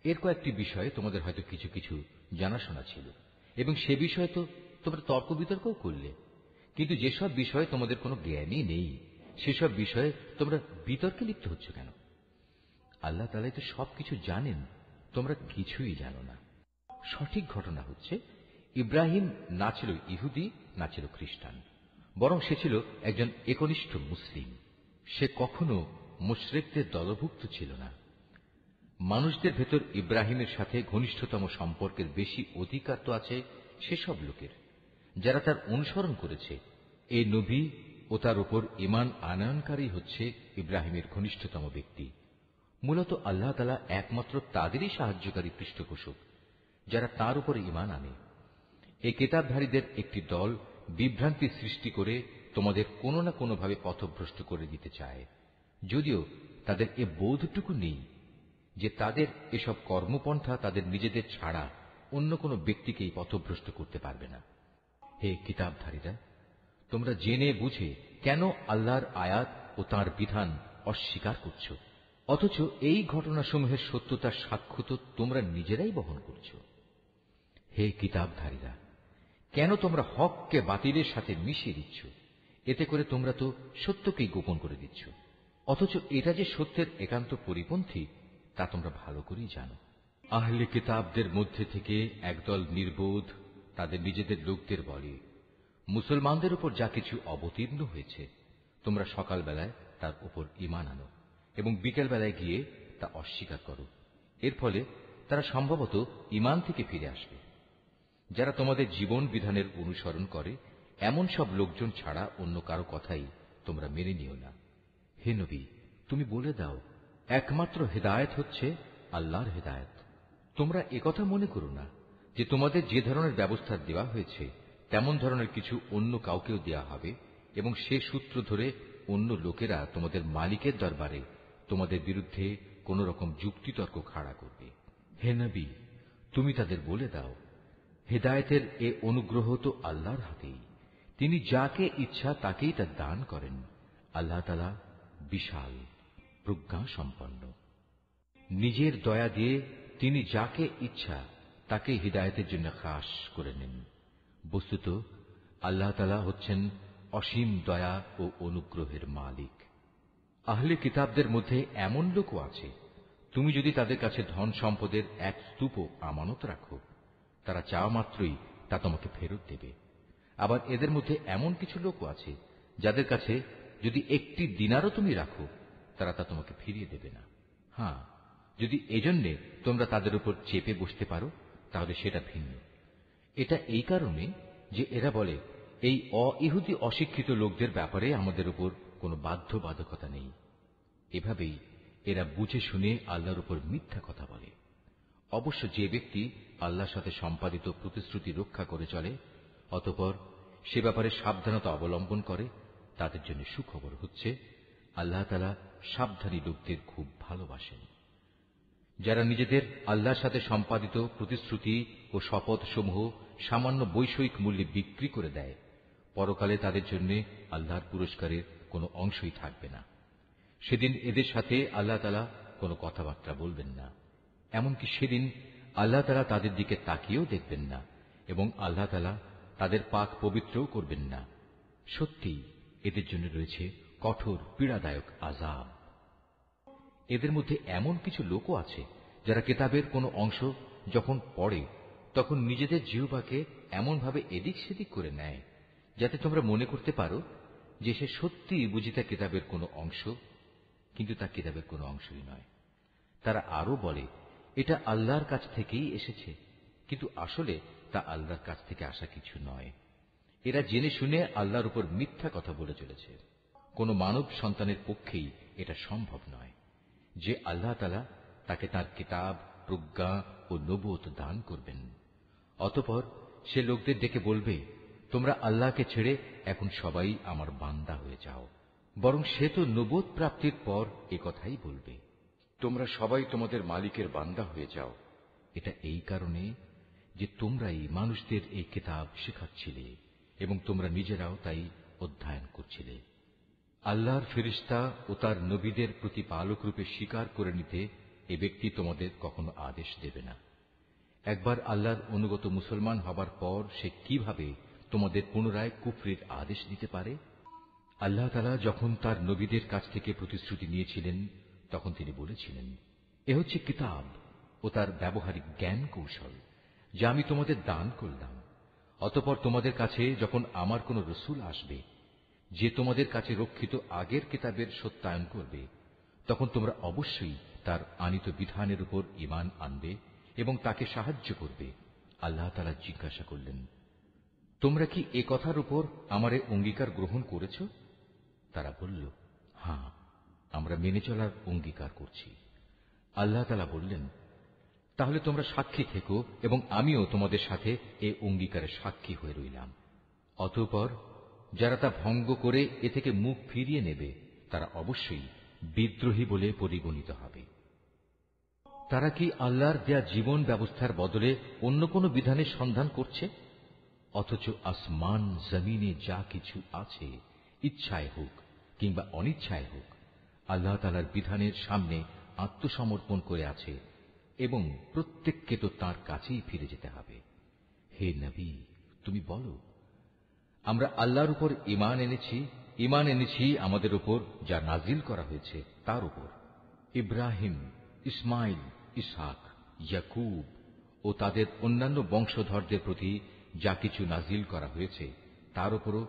এর কয়েকটি বিষয়ে তোমাদের হয়তো কিছু কিছু জানাশোনা ছিল এবং সে বিষয়ে তো তোমরা তর্ক বিতর্কও করলে কিন্তু যেসব বিষয়ে তোমাদের কোনো জ্ঞানই নেই সেসব বিষয়ে তোমরা বিতর্কে লিপ্ত হচ্ছ কেন আল্লাহ তালাই তো সবকিছু জানেন তোমরা কিছুই জানো না সঠিক ঘটনা হচ্ছে ইব্রাহিম না ছিল ইহুদি না ছিল খ্রিস্টান বরং সে ছিল একজন একনিষ্ঠ মুসলিম সে কখনো মুশ্রেকদের দলভুক্ত ছিল না মানুষদের ভেতর ইব্রাহিমের সাথে ঘনিষ্ঠতম সম্পর্কের বেশি অধিকার তো আছে সেসব লোকের যারা তার অনুসরণ করেছে এই নবী ও তার উপর ইমান আনয়নকারী হচ্ছে ইব্রাহিমের ঘনিষ্ঠতম ব্যক্তি মূলত আল্লাহ তালা একমাত্র তাদেরই সাহায্যকারী পৃষ্ঠপোষক যারা তার উপর ইমান আনে এ কেতাবধারীদের একটি দল বিভ্রান্তি সৃষ্টি করে তোমাদের কোনো না কোনোভাবে পথভ্রষ্ট করে দিতে চায় যদিও তাদের এ বোধটুকু নেই যে তাদের এসব কর্মপন্থা তাদের নিজেদের ছাড়া অন্য কোনো ব্যক্তিকেই পথভ্রষ্ট করতে পারবে না হে কিতাবধারীরা তোমরা জেনে বুঝে কেন আল্লাহর আয়াত ও তার বিধান অস্বীকার করছ অথচ এই ঘটনাসমূহের সত্যতার সাক্ষ্য তো তোমরা নিজেরাই বহন করছ হে কিতাবধারীরা কেন তোমরা হককে বাতিলের সাথে মিশিয়ে দিচ্ছ এতে করে তোমরা তো সত্যকেই গোপন করে দিচ্ছ অথচ এটা যে সত্যের একান্ত পরিপন্থী তা তোমরা ভালো করেই জানো আহলে কিতাবদের মধ্যে থেকে একদল নির্বোধ তাদের নিজেদের লোকদের বলে মুসলমানদের উপর যা কিছু অবতীর্ণ হয়েছে তোমরা সকালবেলায় তার উপর ইমান আনো এবং বিকেলবেলায় গিয়ে তা অস্বীকার করো এর ফলে তারা সম্ভবত ইমান থেকে ফিরে আসবে যারা তোমাদের জীবন বিধানের অনুসরণ করে এমন সব লোকজন ছাড়া অন্য কারো কথাই তোমরা মেনে নিও না হে নবী তুমি বলে দাও একমাত্র হেদায়ত হচ্ছে আল্লাহর হেদায়ত তোমরা একথা মনে করো না যে তোমাদের যে ধরনের ব্যবস্থা দেওয়া হয়েছে তেমন ধরনের কিছু অন্য কাউকেও দেয়া হবে এবং সে সূত্র ধরে অন্য লোকেরা তোমাদের মালিকের দরবারে তোমাদের বিরুদ্ধে কোন রকম যুক্তিতর্ক খাড়া করবে হে নবী তুমি তাদের বলে দাও হেদায়তের এ অনুগ্রহ তো আল্লাহর হাতেই তিনি যাকে ইচ্ছা তাকেই তা দান করেন আল্লাহ তালা বিশাল প্রজ্ঞা সম্পন্ন নিজের দয়া দিয়ে তিনি যাকে ইচ্ছা তাকে হৃদায়তের জন্য খাস করে নেন বস্তুত আল্লাহ তালা হচ্ছেন অসীম দয়া ও অনুগ্রহের মালিক আহলে কিতাবদের মধ্যে এমন লোকও আছে তুমি যদি তাদের কাছে ধন সম্পদের এক স্তূপ আমানত রাখো তারা চাওয়া মাত্রই তা তোমাকে ফেরত দেবে আবার এদের মধ্যে এমন কিছু লোকও আছে যাদের কাছে যদি একটি দিনারও তুমি রাখো তারা তা তোমাকে ফিরিয়ে দেবে না হ্যাঁ যদি এজন্যে তোমরা তাদের উপর চেপে বসতে পারো তাহলে সেটা ভিন্ন এটা এই কারণে যে এরা বলে এই অইহুদি অশিক্ষিত লোকদের ব্যাপারে আমাদের উপর কোনো বাধ্যবাধকতা নেই এভাবেই এরা বুঝে শুনে আল্লাহর উপর মিথ্যা কথা বলে অবশ্য যে ব্যক্তি আল্লাহর সাথে সম্পাদিত প্রতিশ্রুতি রক্ষা করে চলে অতপর সে ব্যাপারে সাবধানতা অবলম্বন করে তাদের জন্য সুখবর হচ্ছে আল্লাহ তালা সাবধানী লোকদের খুব ভালোবাসেন যারা নিজেদের আল্লাহর সাথে সম্পাদিত প্রতিশ্রুতি ও শপথসমূহ সামান্য বৈষয়িক মূল্যে বিক্রি করে দেয় পরকালে তাদের জন্য আল্লাহর পুরস্কারের কোনো অংশই থাকবে না সেদিন এদের সাথে আল্লাহ তালা কোনো কথাবার্তা বলবেন না এমনকি সেদিন আল্লাহ তালা তাদের দিকে তাকিয়েও দেখবেন না এবং আল্লাহ তালা তাদের পাক পবিত্রও করবেন না সত্যি এদের জন্য রয়েছে কঠোর পীড়াদায়ক আজাব এদের মধ্যে এমন কিছু লোকও আছে যারা কেতাবের কোনো অংশ যখন পড়ে তখন নিজেদের জিহবাকে এমনভাবে এদিক সেদিক করে নেয় যাতে তোমরা মনে করতে পারো যে সে সত্যিই বুঝি তা কিতাবের কোনো অংশ কিন্তু তা কিতাবের কোনো অংশই নয় তারা আরও বলে এটা আল্লাহর কাছ থেকেই এসেছে কিন্তু আসলে তা আল্লাহর কাছ থেকে আসা কিছু নয় এরা জেনে শুনে আল্লাহর উপর মিথ্যা কথা বলে চলেছে কোনো মানব সন্তানের পক্ষেই এটা সম্ভব নয় যে আল্লাহ তালা তাকে তার কিতাব প্রজ্ঞা ও নবত দান করবেন অতপর সে লোকদের ডেকে বলবে তোমরা আল্লাহকে ছেড়ে এখন সবাই আমার বান্দা হয়ে যাও বরং সে তো নবোধ প্রাপ্তির পর এ কথাই বলবে তোমরা সবাই তোমাদের মালিকের বান্দা হয়ে যাও এটা এই কারণে যে তোমরাই মানুষদের এই কিতাব শেখাচ্ছিলে এবং তোমরা নিজেরাও তাই অধ্যয়ন করছিলে আল্লাহর ফেরিস্তা ও তার নবীদের প্রতিপালক রূপে স্বীকার করে নিতে এ ব্যক্তি তোমাদের কখনো আদেশ দেবে না একবার আল্লাহর অনুগত মুসলমান হবার পর সে কিভাবে তোমাদের পুনরায় কুফরির আদেশ দিতে পারে আল্লাহ তালা যখন তার নবীদের কাছ থেকে প্রতিশ্রুতি নিয়েছিলেন তখন তিনি বলেছিলেন এ হচ্ছে কিতাব ও তার ব্যবহারিক জ্ঞান কৌশল যা আমি তোমাদের দান করলাম অতপর তোমাদের কাছে যখন আমার কোন রসুল আসবে যে তোমাদের কাছে রক্ষিত আগের কিতাবের সত্যায়ন করবে তখন তোমরা অবশ্যই তার আনিত বিধানের উপর ইমান আনবে এবং তাকে সাহায্য করবে আল্লাহ তালা জিজ্ঞাসা করলেন তোমরা কি এ কথার উপর আমার অঙ্গীকার গ্রহণ করেছ তারা বলল হ্যাঁ আমরা মেনে চলার অঙ্গীকার করছি আল্লাহ তালা বললেন তাহলে তোমরা সাক্ষী থেকো এবং আমিও তোমাদের সাথে এ অঙ্গীকারে সাক্ষী হয়ে রইলাম অতঃপর যারা তা ভঙ্গ করে এ থেকে মুখ ফিরিয়ে নেবে তারা অবশ্যই বিদ্রোহী বলে পরিগণিত হবে তারা কি আল্লাহর দেয়া জীবন ব্যবস্থার বদলে অন্য কোনো বিধানের সন্ধান করছে অথচ আসমান জমিনে যা কিছু আছে ইচ্ছায় হোক কিংবা অনিচ্ছায় হোক আল্লাহ তালার বিধানের সামনে আত্মসমর্পণ করে আছে এবং প্রত্যেককে তো তার কাছেই ফিরে যেতে হবে হে নবী তুমি বলো আমরা আল্লাহর উপর ইমান এনেছি ইমান এনেছি আমাদের উপর যা নাজিল করা হয়েছে তার উপর ইব্রাহিম ইসমাইল ইসাক ইয়াকুব ও তাদের অন্যান্য বংশধরদের প্রতি যা কিছু নাজিল করা হয়েছে তার উপরও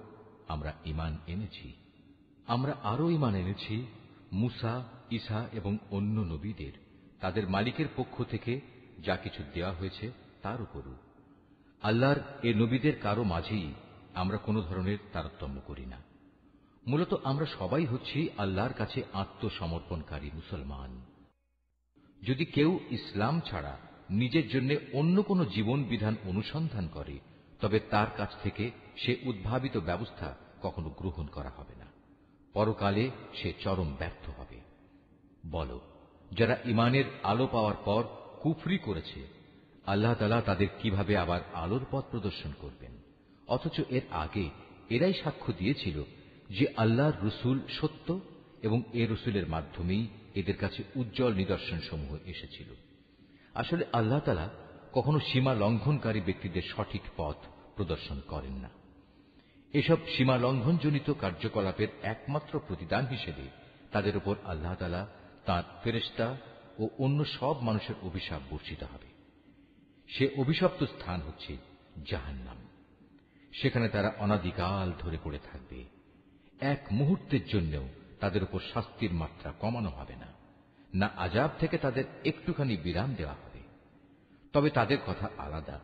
আমরা ইমান এনেছি আমরা আরও ইমান এনেছি মুসা ইসা এবং অন্য নবীদের তাদের মালিকের পক্ষ থেকে যা কিছু দেওয়া হয়েছে তার উপরও আল্লাহর এ নবীদের কারো মাঝেই আমরা কোনো ধরনের তারতম্য করি না মূলত আমরা সবাই হচ্ছি আল্লাহর কাছে আত্মসমর্পণকারী মুসলমান যদি কেউ ইসলাম ছাড়া নিজের জন্য অন্য কোনো জীবন বিধান অনুসন্ধান করে তবে তার কাছ থেকে সে উদ্ভাবিত ব্যবস্থা কখনো গ্রহণ করা হবে না পরকালে সে চরম ব্যর্থ হবে বল যারা ইমানের আলো পাওয়ার পর কুফরি করেছে আল্লাহ তালা তাদের কিভাবে আবার আলোর পথ প্রদর্শন করবেন অথচ এর আগে এরাই সাক্ষ্য দিয়েছিল যে আল্লাহর রসুল সত্য এবং এ রসুলের মাধ্যমেই এদের কাছে উজ্জ্বল নিদর্শনসমূহ এসেছিল আসলে আল্লাহ তালা কখনো সীমা লঙ্ঘনকারী ব্যক্তিদের সঠিক পথ প্রদর্শন করেন না এসব সীমা লঙ্ঘনজনিত কার্যকলাপের একমাত্র প্রতিদান হিসেবে তাদের উপর আল্লাহ তালা তাঁর ফেরেস্তা ও অন্য সব মানুষের অভিশাপ বর্ষিত হবে সে অভিশপ্ত স্থান হচ্ছে জাহান্নাম সেখানে তারা অনাদিকাল ধরে পড়ে থাকবে এক মুহূর্তের জন্যও তাদের উপর শাস্তির মাত্রা কমানো হবে না না আজাব থেকে তাদের একটুখানি বিরাম দেওয়া হবে তবে তাদের কথা আলাদা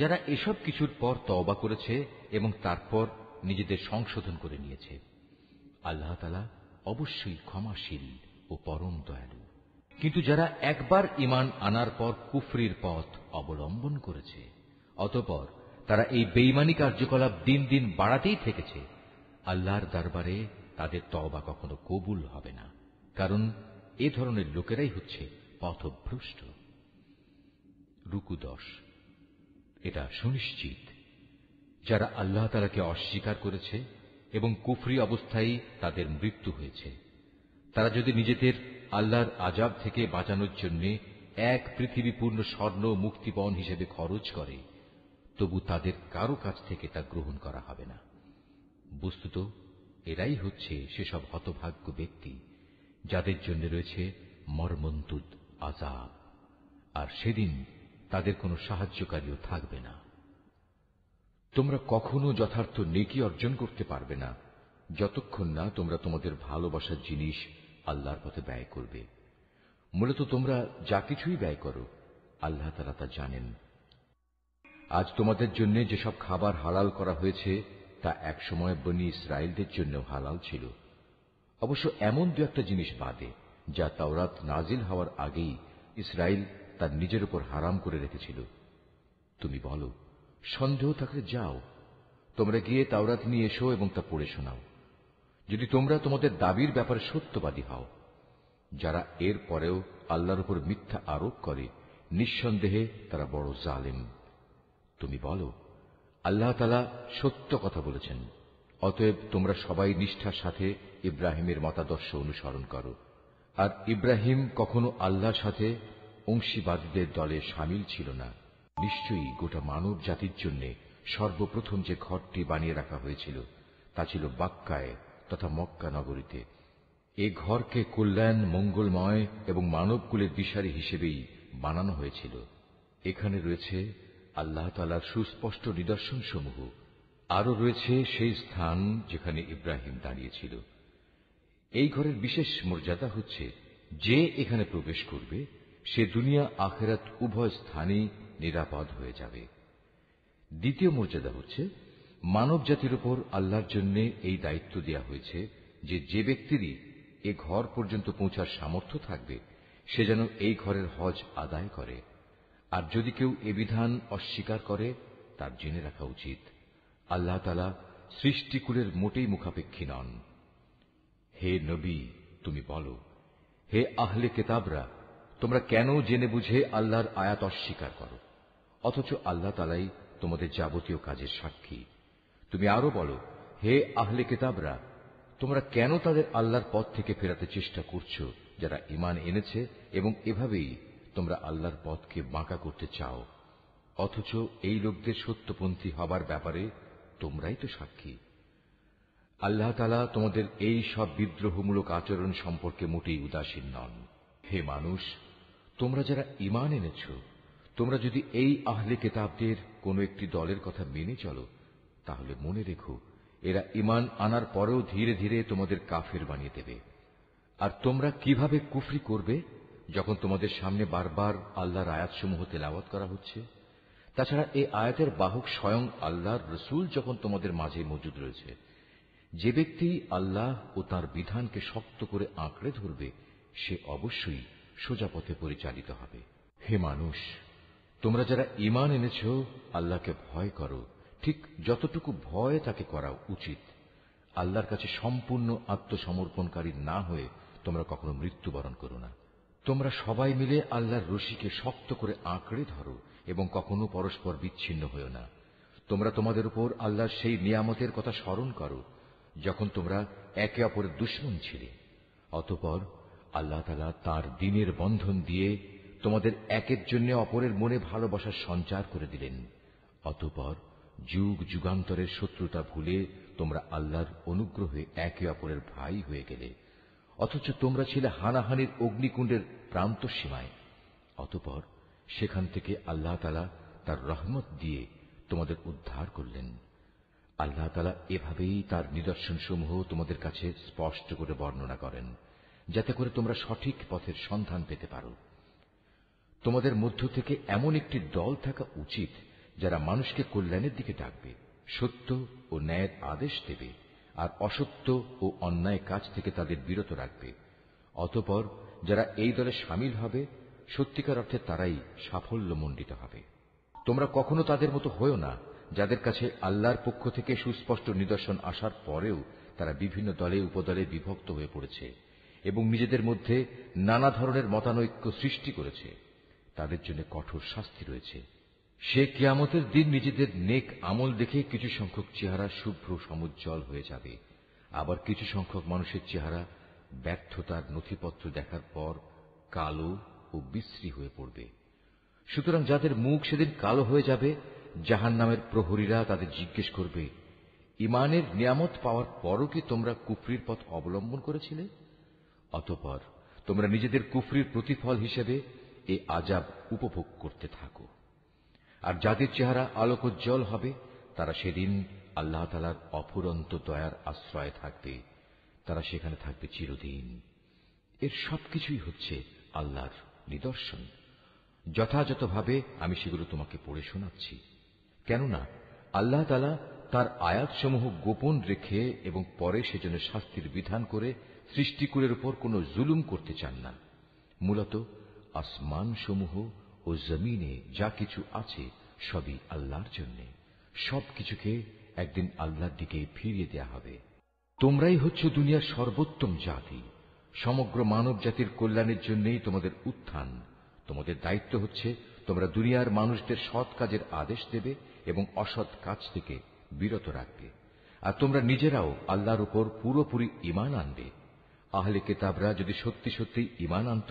যারা এসব কিছুর পর তওবা করেছে এবং তারপর নিজেদের সংশোধন করে নিয়েছে আল্লাহ অবশ্যই ক্ষমাশীল ও পরম দয়ালু কিন্তু যারা একবার ইমান আনার পর কুফরির পথ অবলম্বন করেছে অতপর তারা এই বেইমানি কার্যকলাপ দিন দিন বাড়াতেই থেকেছে আল্লাহর দরবারে তাদের তবা কখনো কবুল হবে না কারণ এ ধরনের লোকেরাই হচ্ছে পথভ্রষ্ট রুকু দশ এটা সুনিশ্চিত যারা আল্লাহ তালাকে অস্বীকার করেছে এবং কুফরি অবস্থায় তাদের মৃত্যু হয়েছে তারা যদি নিজেদের আল্লাহর আজাব থেকে বাঁচানোর জন্য এক পৃথিবীপূর্ণ স্বর্ণ মুক্তিপণ হিসেবে খরচ করে তবু তাদের কারো কাছ থেকে তা গ্রহণ করা হবে না বস্তুত এরাই হচ্ছে সেসব হতভাগ্য ব্যক্তি যাদের জন্য রয়েছে মর্মন্তুদ আজাব আর সেদিন তাদের কোনো সাহায্যকারীও থাকবে না তোমরা কখনো যথার্থ নেকি অর্জন করতে পারবে না যতক্ষণ না তোমরা তোমাদের ভালোবাসার জিনিস আল্লাহর পথে ব্যয় করবে মূলত তোমরা যা কিছুই ব্যয় করো আল্লাহ তারা তা জানেন আজ তোমাদের জন্য যেসব খাবার হালাল করা হয়েছে তা একসময় বনি ইসরায়েলদের জন্য হালাল ছিল অবশ্য এমন দু একটা জিনিস বাদে যা তাওরাত নাজিল হওয়ার আগেই ইসরায়েল তার নিজের উপর হারাম করে রেখেছিল তুমি বলো সন্দেহ থাকলে যাও তোমরা গিয়ে তাওরাত নিয়ে এসো এবং তা পড়ে শোনাও যদি তোমরা তোমাদের দাবির ব্যাপারে সত্যবাদী হও যারা এর পরেও আল্লাহর উপর মিথ্যা আরোপ করে নিঃসন্দেহে তারা বড় জালেম তুমি বলো আল্লাহ তালা সত্য কথা বলেছেন অতএব তোমরা সবাই নিষ্ঠার সাথে ইব্রাহিমের মতাদর্শ অনুসরণ করো আর ইব্রাহিম কখনো আল্লাহর সাথে অংশীবাদীদের দলে সামিল ছিল না নিশ্চয়ই গোটা মানব জাতির জন্য সর্বপ্রথম যে ঘরটি বানিয়ে রাখা হয়েছিল তা ছিল বাক্কায় তথা মক্কা নগরীতে এ ঘরকে কল্যাণ মঙ্গলময় এবং মানবকুলের বিষারী হিসেবেই বানানো হয়েছিল এখানে রয়েছে আল্লাহ তালার সুস্পষ্ট নিদর্শনসমূহ আরও রয়েছে সেই স্থান যেখানে ইব্রাহিম দাঁড়িয়েছিল এই ঘরের বিশেষ মর্যাদা হচ্ছে যে এখানে প্রবেশ করবে সে দুনিয়া আখেরাত উভয় স্থানেই নিরাপদ হয়ে যাবে দ্বিতীয় মর্যাদা হচ্ছে মানব জাতির উপর আল্লাহর জন্য এই দায়িত্ব দেওয়া হয়েছে যে যে ব্যক্তিরই এ ঘর পর্যন্ত পৌঁছার সামর্থ্য থাকবে সে যেন এই ঘরের হজ আদায় করে আর যদি কেউ এ বিধান অস্বীকার করে তার জেনে রাখা উচিত আল্লাহ তালা সৃষ্টিকুলের মোটেই মুখাপেক্ষী নন হে নবী তুমি বলো হে আহলে কেতাবরা তোমরা কেন জেনে বুঝে আল্লাহর আয়াত অস্বীকার করো অথচ আল্লাহ তালাই তোমাদের যাবতীয় কাজের সাক্ষী তুমি আরো বলো হে আহলে কেতাবরা তোমরা কেন তাদের আল্লাহর পথ থেকে ফেরাতে চেষ্টা করছো যারা ইমান এনেছে এবং এভাবেই তোমরা আল্লাহর পথকে বাঁকা করতে চাও অথচ এই লোকদের সত্যপন্থী হবার ব্যাপারে তোমরাই তো সাক্ষী আল্লাহ তালা তোমাদের এই সব বিদ্রোহমূলক আচরণ সম্পর্কে মোটেই উদাসীন নন হে মানুষ তোমরা যারা ইমান এনেছ তোমরা যদি এই আহলে কেতাবদের কোনো একটি দলের কথা মেনে চলো তাহলে মনে রেখো এরা ইমান আনার পরেও ধীরে ধীরে তোমাদের কাফের বানিয়ে দেবে আর তোমরা কিভাবে কুফরি করবে যখন তোমাদের সামনে বারবার আল্লাহর আয়াতসমূহ তেলাওয়াত করা হচ্ছে তাছাড়া এই আয়াতের বাহক স্বয়ং আল্লাহর রসুল যখন তোমাদের মাঝে মজুদ রয়েছে যে ব্যক্তি আল্লাহ ও তার বিধানকে শক্ত করে আঁকড়ে ধরবে সে অবশ্যই সোজাপথে পরিচালিত হবে হে মানুষ তোমরা যারা ইমান এনেছ আল্লাহকে ভয় করো ঠিক যতটুকু ভয় তাকে করা উচিত আল্লাহর কাছে সম্পূর্ণ আত্মসমর্পণকারী না হয়ে তোমরা কখনো মৃত্যুবরণ করো না তোমরা সবাই মিলে আল্লাহর রশিকে শক্ত করে আঁকড়ে ধরো এবং কখনো পরস্পর বিচ্ছিন্ন হইও না তোমরা তোমাদের উপর আল্লাহর সেই নিয়ামতের কথা স্মরণ করো যখন তোমরা একে অপরের দুশ্মন ছিলে অতপর আল্লাহ তালা তার দিনের বন্ধন দিয়ে তোমাদের একের জন্য অপরের মনে ভালোবাসার সঞ্চার করে দিলেন অতপর যুগ যুগান্তরের শত্রুতা ভুলে তোমরা আল্লাহর অনুগ্রহে একে অপরের ভাই হয়ে গেলে অথচ তোমরা ছিলে হানাহানির অগ্নিকুণ্ডের প্রান্ত সীমায় অতপর সেখান থেকে আল্লাহ তালা তার রহমত দিয়ে তোমাদের উদ্ধার করলেন আল্লাহ তালা এভাবেই তার নিদর্শনসমূহ তোমাদের কাছে স্পষ্ট করে বর্ণনা করেন যাতে করে তোমরা সঠিক পথের সন্ধান পেতে পারো তোমাদের মধ্য থেকে এমন একটি দল থাকা উচিত যারা মানুষকে কল্যাণের দিকে ডাকবে সত্য ও ন্যায়ের আদেশ দেবে আর অসত্য ও অন্যায় কাজ থেকে তাদের বিরত রাখবে অতপর যারা এই দলে সামিল হবে সত্যিকার অর্থে তারাই সাফল্যমণ্ডিত হবে তোমরা কখনো তাদের মতো হয়েও না যাদের কাছে আল্লাহর পক্ষ থেকে সুস্পষ্ট নিদর্শন আসার পরেও তারা বিভিন্ন দলে উপদলে বিভক্ত হয়ে পড়েছে এবং নিজেদের মধ্যে নানা ধরনের মতানৈক্য সৃষ্টি করেছে তাদের জন্য কঠোর শাস্তি রয়েছে সে কিয়ামতের দিন নিজেদের নেক আমল দেখে কিছু সংখ্যক চেহারা শুভ্র সমুজ্জ্বল হয়ে যাবে আবার কিছু সংখ্যক মানুষের চেহারা ব্যর্থতার নথিপত্র দেখার পর কালো ও বিশ্রী হয়ে পড়বে সুতরাং যাদের মুখ সেদিন কালো হয়ে যাবে জাহান নামের প্রহরীরা তাদের জিজ্ঞেস করবে ইমানের নিয়ামত পাওয়ার পরও কি তোমরা কুফরির পথ অবলম্বন করেছিলে অতপর তোমরা নিজেদের কুফরির প্রতিফল হিসেবে এ আজাব উপভোগ করতে থাকো আর যাদের চেহারা আলোকোজ্জ্বল হবে তারা সেদিন আল্লাহ তালার অফুরন্ত দয়ার আশ্রয়ে থাকবে তারা সেখানে থাকবে চিরদিন এর সবকিছুই হচ্ছে আল্লাহর নিদর্শন যথাযথভাবে আমি সেগুলো তোমাকে পড়ে শোনাচ্ছি কেননা আল্লাহ তালা তার আয়াতসমূহ গোপন রেখে এবং পরে সেজন্য শাস্তির বিধান করে সৃষ্টিকূরের উপর কোনো জুলুম করতে চান না মূলত আসমানসমূহ সমূহ ও জমিনে যা কিছু আছে সবই আল্লাহর জন্য সব কিছুকে একদিন আল্লাহর দিকে ফিরিয়ে দেয়া হবে তোমরাই হচ্ছে দুনিয়ার সর্বোত্তম জাতি সমগ্র মানব জাতির কল্যাণের জন্যই তোমাদের উত্থান তোমাদের দায়িত্ব হচ্ছে তোমরা দুনিয়ার মানুষদের সৎ কাজের আদেশ দেবে এবং অসৎ কাজ থেকে বিরত রাখবে আর তোমরা নিজেরাও আল্লাহর উপর পুরোপুরি ইমান আনবে আহলে কেতাবরা যদি সত্যি সত্যি ইমান আনত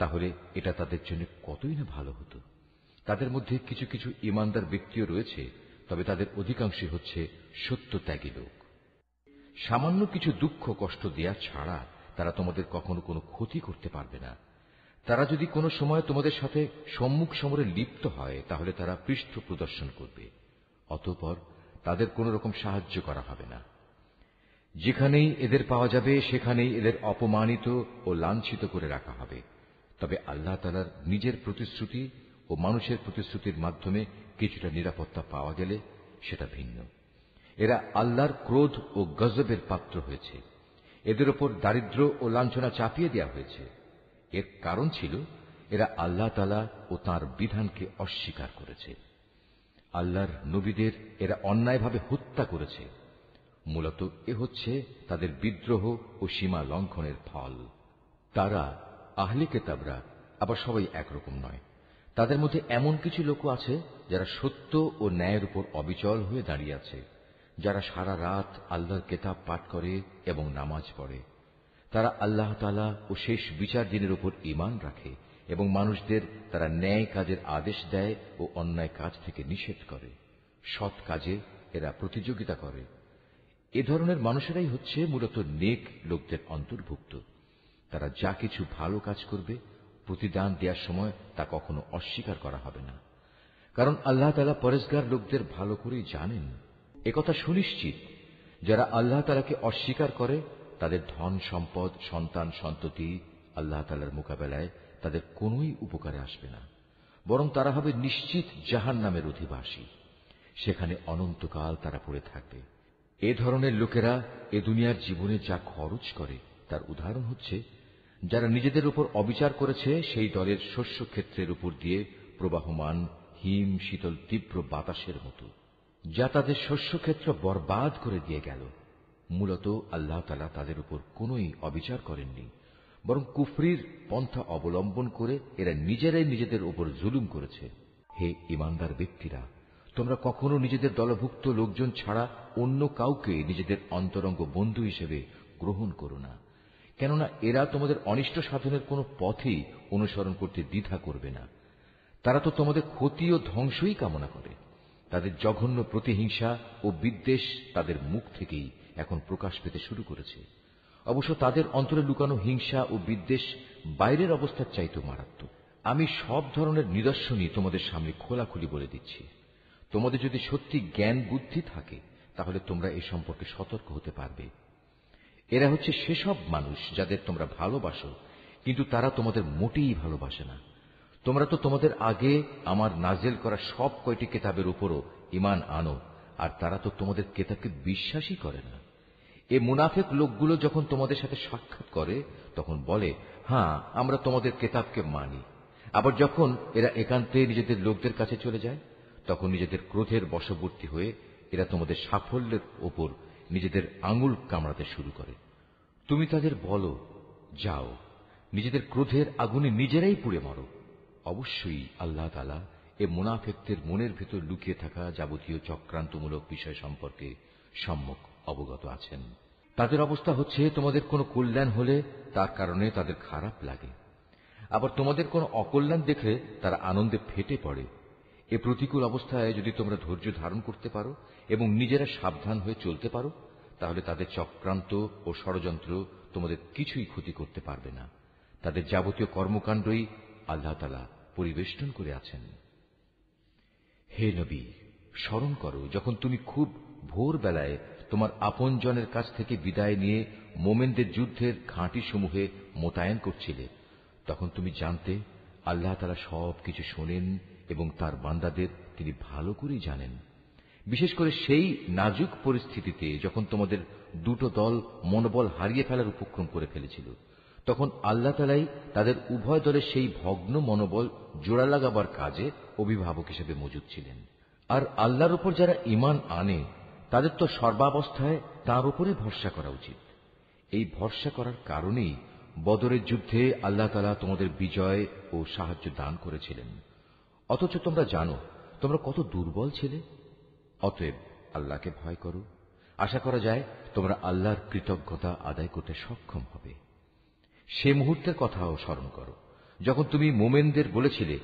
তাহলে এটা তাদের জন্য কতই না ভালো হতো তাদের মধ্যে কিছু কিছু ইমানদার ব্যক্তিও রয়েছে তবে তাদের অধিকাংশই হচ্ছে সত্য ত্যাগী লোক সামান্য কিছু দুঃখ কষ্ট দেয়া ছাড়া তারা তোমাদের কখনো কোনো ক্ষতি করতে পারবে না তারা যদি কোনো সময় তোমাদের সাথে সম্মুখ সমরে লিপ্ত হয় তাহলে তারা পৃষ্ঠ প্রদর্শন করবে অতঃপর তাদের কোন রকম সাহায্য করা হবে না যেখানেই এদের পাওয়া যাবে সেখানেই এদের অপমানিত ও লাঞ্ছিত করে রাখা হবে তবে আল্লাহ তালার নিজের প্রতিশ্রুতি ও মানুষের প্রতিশ্রুতির মাধ্যমে কিছুটা নিরাপত্তা পাওয়া গেলে সেটা ভিন্ন এরা আল্লাহর ক্রোধ ও গজবের পাত্র হয়েছে এদের ওপর দারিদ্র ও লাঞ্ছনা চাপিয়ে দেওয়া হয়েছে এর কারণ ছিল এরা আল্লাহ তালা ও তার বিধানকে অস্বীকার করেছে আল্লাহর নবীদের এরা অন্যায়ভাবে হত্যা করেছে মূলত এ হচ্ছে তাদের বিদ্রোহ ও সীমা লঙ্ঘনের ফল তারা আহলি কেতাবরা আবার সবাই একরকম নয় তাদের মধ্যে এমন কিছু লোক আছে যারা সত্য ও ন্যায়ের উপর অবিচল হয়ে দাঁড়িয়ে আছে যারা সারা রাত আল্লাহর কেতাব পাঠ করে এবং নামাজ পড়ে তারা আল্লাহ তালা ও শেষ বিচার দিনের উপর ইমান রাখে এবং মানুষদের তারা ন্যায় কাজের আদেশ দেয় ও অন্যায় কাজ থেকে নিষেধ করে সৎ কাজে এরা প্রতিযোগিতা করে এ ধরনের মানুষেরাই হচ্ছে মূলত নেক লোকদের অন্তর্ভুক্ত তারা যা কিছু ভালো কাজ করবে প্রতিদান দেওয়ার সময় তা কখনো অস্বীকার করা হবে না কারণ আল্লাহ তালা পরেশগার লোকদের ভালো করেই জানেন একথা সুনিশ্চিত যারা আল্লাহ তালাকে অস্বীকার করে তাদের ধন সম্পদ সন্তান সন্ততি আল্লাহ তালার মোকাবেলায় তাদের কোন উপকারে আসবে না বরং তারা হবে নিশ্চিত জাহান নামের অধিবাসী সেখানে অনন্তকাল তারা পড়ে থাকবে এ ধরনের লোকেরা এ দুনিয়ার জীবনে যা খরচ করে তার উদাহরণ হচ্ছে যারা নিজেদের উপর অবিচার করেছে সেই দলের শস্য ক্ষেত্রের উপর দিয়ে প্রবাহমান হিম শীতল তীব্র বাতাসের মতো যা তাদের শস্যক্ষেত্র বরবাদ করে দিয়ে গেল মূলত আল্লাহ তালা তাদের উপর কোনই অবিচার করেননি বরং কুফরির পন্থা অবলম্বন করে এরা নিজেরাই নিজেদের উপর জুলুম করেছে হে ইমানদার ব্যক্তিরা তোমরা কখনো নিজেদের দলভুক্ত লোকজন ছাড়া অন্য কাউকে নিজেদের অন্তরঙ্গ বন্ধু হিসেবে গ্রহণ করো না কেননা এরা তোমাদের অনিষ্ট সাধনের কোনো পথেই অনুসরণ করতে দ্বিধা করবে না তারা তো তোমাদের ক্ষতি ও ধ্বংসই কামনা করে তাদের জঘন্য প্রতিহিংসা ও বিদ্বেষ তাদের মুখ থেকেই এখন প্রকাশ পেতে শুরু করেছে অবশ্য তাদের অন্তরে লুকানো হিংসা ও বিদ্বেষ বাইরের অবস্থার চাইতে মারাত্মক আমি সব ধরনের নিদর্শনই তোমাদের সামনে খোলাখুলি বলে দিচ্ছি তোমাদের যদি সত্যি জ্ঞান বুদ্ধি থাকে তাহলে তোমরা এ সম্পর্কে সতর্ক হতে পারবে এরা হচ্ছে সেসব মানুষ যাদের তোমরা ভালোবাসো কিন্তু তারা তোমাদের মোটেই ভালোবাসে না তোমরা তো তোমাদের আগে আমার নাজেল করা সব কয়টি কেতাবের উপরও ইমান আনো আর তারা তো তোমাদের কেতাবকে বিশ্বাসই করে না এ মুনাফেক লোকগুলো যখন তোমাদের সাথে সাক্ষাৎ করে তখন বলে হ্যাঁ আমরা তোমাদের কেতাবকে মানি আবার যখন এরা একান্তে নিজেদের লোকদের কাছে চলে যায় তখন নিজেদের ক্রোধের বশবর্তী হয়ে এরা তোমাদের সাফল্যের ওপর নিজেদের আঙুল কামড়াতে শুরু করে তুমি তাদের বলো যাও নিজেদের ক্রোধের আগুনে নিজেরাই পুড়ে মরো অবশ্যই আল্লাহ তালা এ মুনাফেকদের মনের ভেতর লুকিয়ে থাকা যাবতীয় চক্রান্তমূলক বিষয় সম্পর্কে সম্মুখ অবগত আছেন তাদের অবস্থা হচ্ছে তোমাদের কোনো কল্যাণ হলে তার কারণে তাদের খারাপ লাগে আবার তোমাদের কোনো অকল্যাণ দেখলে তারা আনন্দে ফেটে পড়ে এ প্রতিকূল অবস্থায় যদি তোমরা ধৈর্য ধারণ করতে পারো এবং নিজেরা সাবধান হয়ে চলতে পারো তাহলে তাদের চক্রান্ত ও ষড়যন্ত্র তোমাদের কিছুই ক্ষতি করতে পারবে না তাদের যাবতীয় কর্মকাণ্ডই আল্লাহ তালা পরিবেষ্টন করে আছেন হে নবী স্মরণ করো যখন তুমি খুব ভোরবেলায় তোমার আপনজনের কাছ থেকে বিদায় নিয়ে মোমেনদের যুদ্ধের ঘাঁটি সমূহে মোতায়েন করছিলে তখন তুমি জানতে আল্লাহ তালা সব কিছু শোনেন এবং তার বান্দাদের তিনি ভালো করেই জানেন বিশেষ করে সেই নাজুক পরিস্থিতিতে যখন তোমাদের দুটো দল মনোবল হারিয়ে ফেলার উপক্রম করে ফেলেছিল তখন আল্লাহ তালাই তাদের উভয় দলের সেই ভগ্ন মনোবল জোড়া লাগাবার কাজে অভিভাবক হিসেবে মজুদ ছিলেন আর আল্লাহর উপর যারা ইমান আনে তাদের তো সর্বাবস্থায় তার উপরে ভরসা করা উচিত এই ভরসা করার কারণেই বদরের যুদ্ধে আল্লাহ তালা তোমাদের বিজয় ও সাহায্য দান করেছিলেন অথচ তোমরা জানো তোমরা কত দুর্বল ছিলে অতএব আল্লাহকে ভয় করো আশা করা যায় তোমরা আল্লাহর কৃতজ্ঞতা আদায় করতে সক্ষম হবে সে মুহূর্তের কথাও স্মরণ করো যখন তুমি মোমেনদের বলেছিলে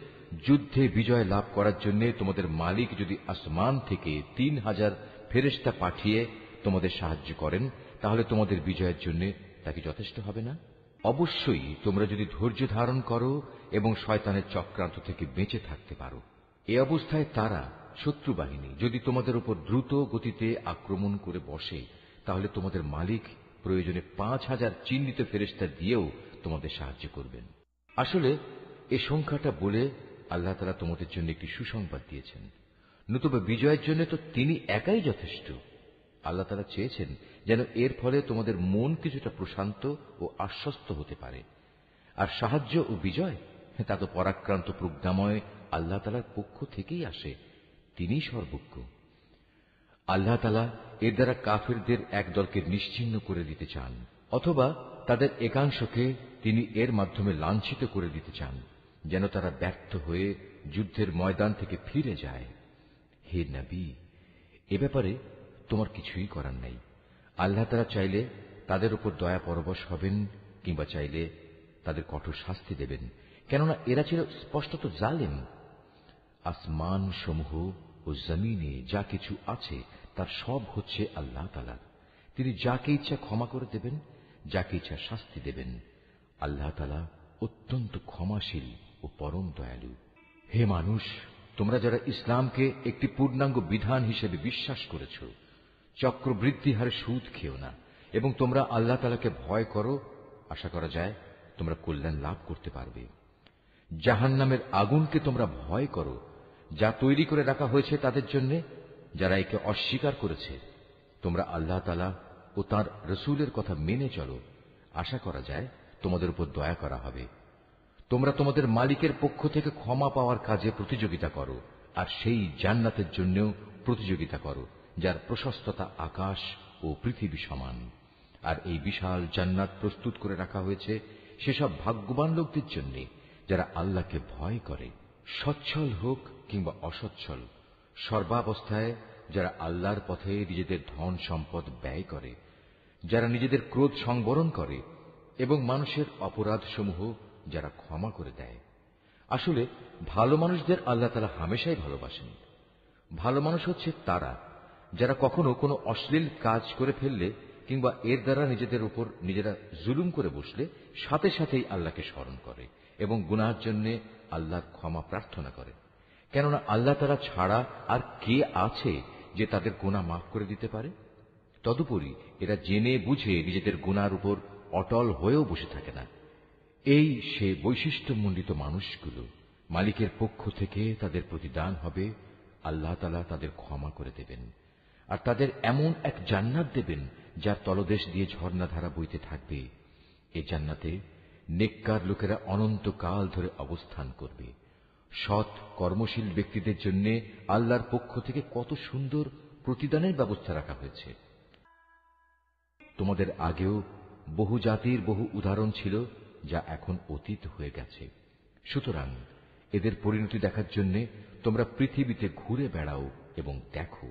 যুদ্ধে বিজয় লাভ করার জন্য তোমাদের মালিক যদি আসমান থেকে তিন হাজার ফেরেস্তা পাঠিয়ে তোমাদের সাহায্য করেন তাহলে তোমাদের বিজয়ের জন্য তাকে যথেষ্ট হবে না অবশ্যই তোমরা যদি ধৈর্য ধারণ করো এবং শয়তানের চক্রান্ত থেকে বেঁচে থাকতে পারো এ অবস্থায় তারা শত্রু বাহিনী যদি তোমাদের উপর দ্রুত গতিতে আক্রমণ করে বসে তাহলে তোমাদের মালিক প্রয়োজনে পাঁচ হাজার চিহ্নিত ফেরেস্তা দিয়েও তোমাদের সাহায্য করবেন আসলে এ সংখ্যাটা বলে আল্লাহ তালা তোমাদের জন্য একটি সুসংবাদ দিয়েছেন নতুবা বিজয়ের জন্য তো তিনি একাই যথেষ্ট আল্লাহ তালা চেয়েছেন যেন এর ফলে তোমাদের মন কিছুটা প্রশান্ত ও আশ্বস্ত হতে পারে আর সাহায্য ও বিজয় তা তো পরাক্রান্ত প্রজ্ঞাময় আল্লাহ তালার পক্ষ থেকেই আসে তিনি সর্বজ্ঞ আল্লাহ তালা এর দ্বারা কাফেরদের একদলকে নিশ্চিন্ন নিশ্চিহ্ন করে দিতে চান অথবা তাদের একাংশকে তিনি এর মাধ্যমে লাঞ্ছিত করে দিতে চান যেন তারা ব্যর্থ হয়ে যুদ্ধের ময়দান থেকে ফিরে যায় হে নবী এ ব্যাপারে তোমার কিছুই করার নাই আল্লাহ তারা চাইলে তাদের উপর দয়া পরবশ হবেন কিংবা চাইলে তাদের কঠোর শাস্তি দেবেন কেননা এরা ছিল স্পষ্টত জালেম আসমান সমূহ ও জমিনে যা কিছু আছে তার সব হচ্ছে আল্লাহ তালা তিনি যাকে ইচ্ছা ক্ষমা করে দেবেন যাকে ইচ্ছা শাস্তি দেবেন আল্লাহ তালা অত্যন্ত ক্ষমাশীল ও পরম দয়ালু হে মানুষ তোমরা যারা ইসলামকে একটি পূর্ণাঙ্গ বিধান হিসেবে বিশ্বাস করেছ চক্রবৃদ্ধি হারে সুদ খেও না এবং তোমরা আল্লাহ তালাকে ভয় করো আশা করা যায় তোমরা কল্যাণ লাভ করতে পারবে জাহান নামের আগুনকে তোমরা ভয় করো যা তৈরি করে রাখা হয়েছে তাদের জন্য যারা একে অস্বীকার করেছে তোমরা আল্লাহ তালা ও তার রসুলের কথা মেনে চলো আশা করা যায় তোমাদের উপর দয়া করা হবে তোমরা তোমাদের মালিকের পক্ষ থেকে ক্ষমা পাওয়ার কাজে প্রতিযোগিতা করো আর সেই জান্নাতের জন্যও প্রতিযোগিতা করো যার প্রশস্ততা আকাশ ও পৃথিবী সমান আর এই বিশাল জান্নাত প্রস্তুত করে রাখা হয়েছে সেসব ভাগ্যবান লোকদের জন্য যারা আল্লাহকে ভয় করে সচ্ছল হোক কিংবা অসচ্ছল সর্বাবস্থায় যারা আল্লাহর পথে নিজেদের ধন সম্পদ ব্যয় করে যারা নিজেদের ক্রোধ সংবরণ করে এবং মানুষের অপরাধসমূহ যারা ক্ষমা করে দেয় আসলে ভালো মানুষদের আল্লাহ তারা হামেশাই ভালোবাসেন ভালো মানুষ হচ্ছে তারা যারা কখনো কোনো অশ্লীল কাজ করে ফেললে কিংবা এর দ্বারা নিজেদের উপর নিজেরা জুলুম করে বসলে সাথে সাথেই আল্লাহকে স্মরণ করে এবং গুনার জন্য আল্লাহ ক্ষমা প্রার্থনা করে কেননা আল্লাহ তারা ছাড়া আর কে আছে যে তাদের গোনা মাফ করে দিতে পারে তদুপরি এরা জেনে বুঝে নিজেদের গোনার উপর অটল হয়েও বসে থাকে না এই সে বৈশিষ্ট্যমণ্ডিত মানুষগুলো মালিকের পক্ষ থেকে তাদের প্রতিদান হবে আল্লাহ তালা তাদের ক্ষমা করে দেবেন আর তাদের এমন এক জান্নাত দেবেন যার তলদেশ দিয়ে ঝর্ণাধারা বইতে থাকবে এ জান্নাতে নেককার লোকেরা অনন্তকাল ধরে অবস্থান করবে সৎ কর্মশীল ব্যক্তিদের জন্য আল্লাহর পক্ষ থেকে কত সুন্দর প্রতিদানের ব্যবস্থা রাখা হয়েছে তোমাদের আগেও বহু জাতির বহু উদাহরণ ছিল যা এখন অতীত হয়ে গেছে সুতরাং এদের পরিণতি দেখার জন্য তোমরা পৃথিবীতে ঘুরে বেড়াও এবং দেখো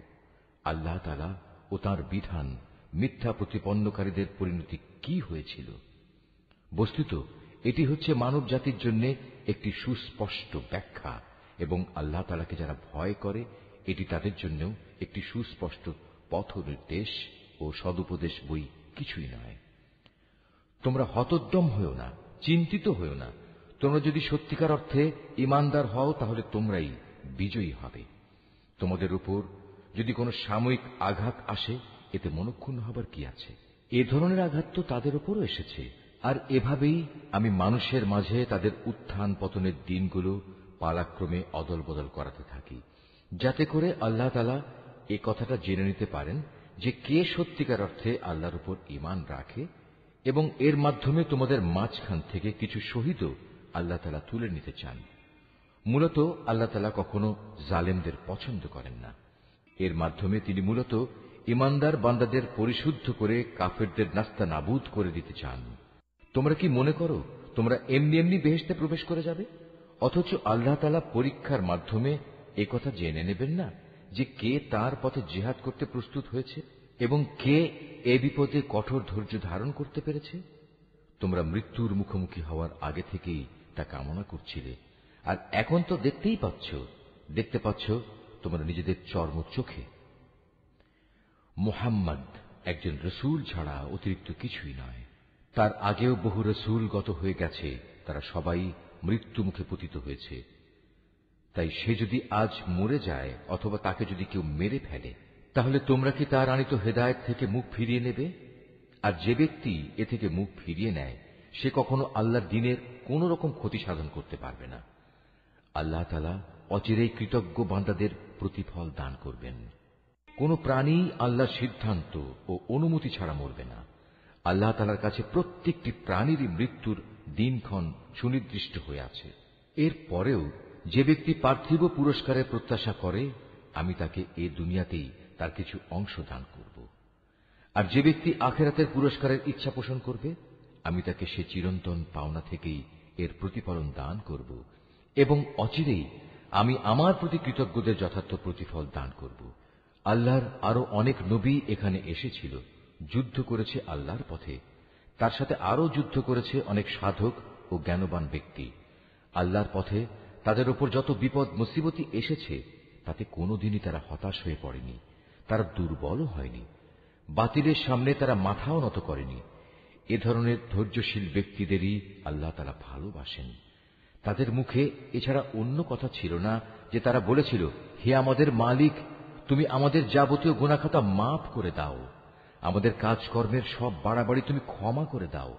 আল্লাহ তালা ও তাঁর বিধান মিথ্যা প্রতিপন্নকারীদের পরিণতি কি হয়েছিল বস্তুত এটি হচ্ছে মানব জাতির জন্য একটি সুস্পষ্ট ব্যাখ্যা এবং আল্লাহ তালাকে যারা ভয় করে এটি তাদের জন্য একটি সুস্পষ্ট পথ নির্দেশ ও সদুপদেশ বই কিছুই নয় তোমরা হতোদ্যম হও না চিন্তিত হও না তোমরা যদি সত্যিকার অর্থে ইমানদার হও তাহলে তোমরাই বিজয়ী হবে তোমাদের উপর যদি কোনো সাময়িক আঘাত আসে এতে মনক্ষুণ্ণ হবার কি আছে এ ধরনের আঘাত তো তাদের উপরও এসেছে আর এভাবেই আমি মানুষের মাঝে তাদের উত্থান পতনের দিনগুলো পালাক্রমে অদল বদল করাতে থাকি যাতে করে আল্লাহ তালা এ কথাটা জেনে নিতে পারেন যে কে সত্যিকার অর্থে আল্লাহর উপর ইমান রাখে এবং এর মাধ্যমে তোমাদের মাঝখান থেকে কিছু শহীদও আল্লাহ তালা তুলে নিতে চান মূলত আল্লাহ তালা কখনো জালেমদের পছন্দ করেন না এর মাধ্যমে তিনি মূলত ইমানদার বান্দাদের পরিশুদ্ধ করে কাফেরদের নাস্তা নাবুদ করে দিতে চান তোমরা কি মনে করো তোমরা এমনি এমনি বেহেস্তে প্রবেশ করে যাবে অথচ আল্লাহ তালা পরীক্ষার মাধ্যমে কথা জেনে নেবেন না যে কে তার পথে জেহাদ করতে প্রস্তুত হয়েছে এবং কে এ বিপদে কঠোর ধৈর্য ধারণ করতে পেরেছে তোমরা মৃত্যুর মুখোমুখি হওয়ার আগে থেকেই তা কামনা করছিলে আর এখন তো দেখতেই পাচ্ছ দেখতে পাচ্ছ তোমরা নিজেদের চর্ম চোখে মোহাম্মদ একজন রসুল ছাড়া অতিরিক্ত কিছুই নয় তার আগেও বহু রসুল গত হয়ে গেছে তারা সবাই মৃত্যু মুখে পতিত হয়েছে তাই সে যদি আজ মরে যায় অথবা তাকে যদি কেউ মেরে ফেলে তাহলে তোমরা কি তার আনিত হেদায়ত থেকে মুখ ফিরিয়ে নেবে আর যে ব্যক্তি এ থেকে মুখ ফিরিয়ে নেয় সে কখনো আল্লাহর দিনের কোন রকম ক্ষতি সাধন করতে পারবে না আল্লাহ তালা অচিরেই কৃতজ্ঞ বান্দাদের প্রতিফল দান করবেন কোন প্রাণী আল্লাহর সিদ্ধান্ত ও অনুমতি ছাড়া মরবে না আল্লাহ তালার কাছে প্রত্যেকটি প্রাণীরই মৃত্যুর দিনক্ষণ সুনির্দিষ্ট হয়ে আছে এর পরেও যে ব্যক্তি পার্থিব পুরস্কারের প্রত্যাশা করে আমি তাকে এ দুনিয়াতেই তার কিছু অংশ দান করব আর যে ব্যক্তি আখেরাতের পুরস্কারের ইচ্ছা পোষণ করবে আমি তাকে সে চিরন্তন পাওনা থেকেই এর প্রতিফলন দান করব এবং অচিরেই আমি আমার প্রতি কৃতজ্ঞদের যথার্থ প্রতিফল দান করব আল্লাহর আরো অনেক নবী এখানে এসেছিল যুদ্ধ করেছে আল্লাহর পথে তার সাথে আরও যুদ্ধ করেছে অনেক সাধক ও জ্ঞানবান ব্যক্তি আল্লাহর পথে তাদের ওপর যত বিপদ মুসিবতি এসেছে তাতে কোনোদিনই তারা হতাশ হয়ে পড়েনি তারা দুর্বলও হয়নি বাতিলের সামনে তারা মাথাও নত করেনি এ ধরনের ধৈর্যশীল ব্যক্তিদেরই আল্লাহ তারা ভালোবাসেন তাদের মুখে এছাড়া অন্য কথা ছিল না যে তারা বলেছিল হে আমাদের মালিক তুমি আমাদের যাবতীয় গোনাখাতা মাফ করে দাও আমাদের কাজকর্মের সব বাড়াবাড়ি তুমি ক্ষমা করে দাও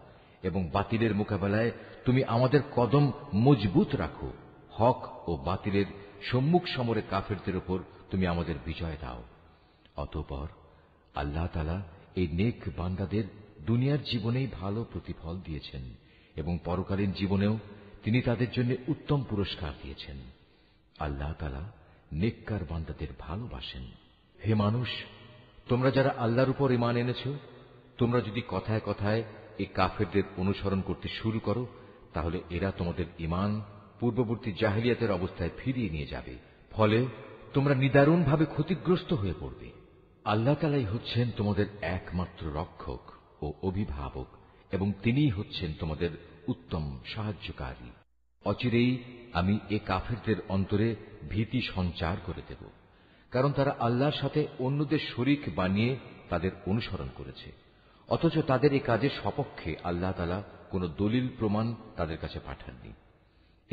এবং বাতিলের মোকাবেলায় তুমি আমাদের কদম মজবুত রাখো হক ও বাতিলের সম্মুখ সমরে কাফেরদের উপর তুমি আমাদের বিজয় দাও অতঃপর আল্লাহ তালা এই নেক বান্দাদের দুনিয়ার জীবনেই ভালো প্রতিফল দিয়েছেন এবং পরকালীন জীবনেও তিনি তাদের জন্য উত্তম পুরস্কার দিয়েছেন আল্লাহ তালা নেককার বান্দাদের ভালোবাসেন হে মানুষ তোমরা যারা আল্লাহর উপর ইমান এনেছ তোমরা যদি কথায় কথায় এ কাফেরদের অনুসরণ করতে শুরু করো তাহলে এরা তোমাদের ইমান পূর্ববর্তী জাহিলিয়াতের অবস্থায় ফিরিয়ে নিয়ে যাবে ফলে তোমরা নিদারুণভাবে ক্ষতিগ্রস্ত হয়ে পড়বে আল্লাহ তালাই হচ্ছেন তোমাদের একমাত্র রক্ষক ও অভিভাবক এবং তিনিই হচ্ছেন তোমাদের উত্তম সাহায্যকারী অচিরেই আমি এ কাফেরদের অন্তরে ভীতি সঞ্চার করে দেব কারণ তারা আল্লাহর সাথে অন্যদের শরিক বানিয়ে তাদের অনুসরণ করেছে অথচ তাদের এই কাজের সপক্ষে আল্লাহ তালা কোনো দলিল প্রমাণ তাদের কাছে পাঠাননি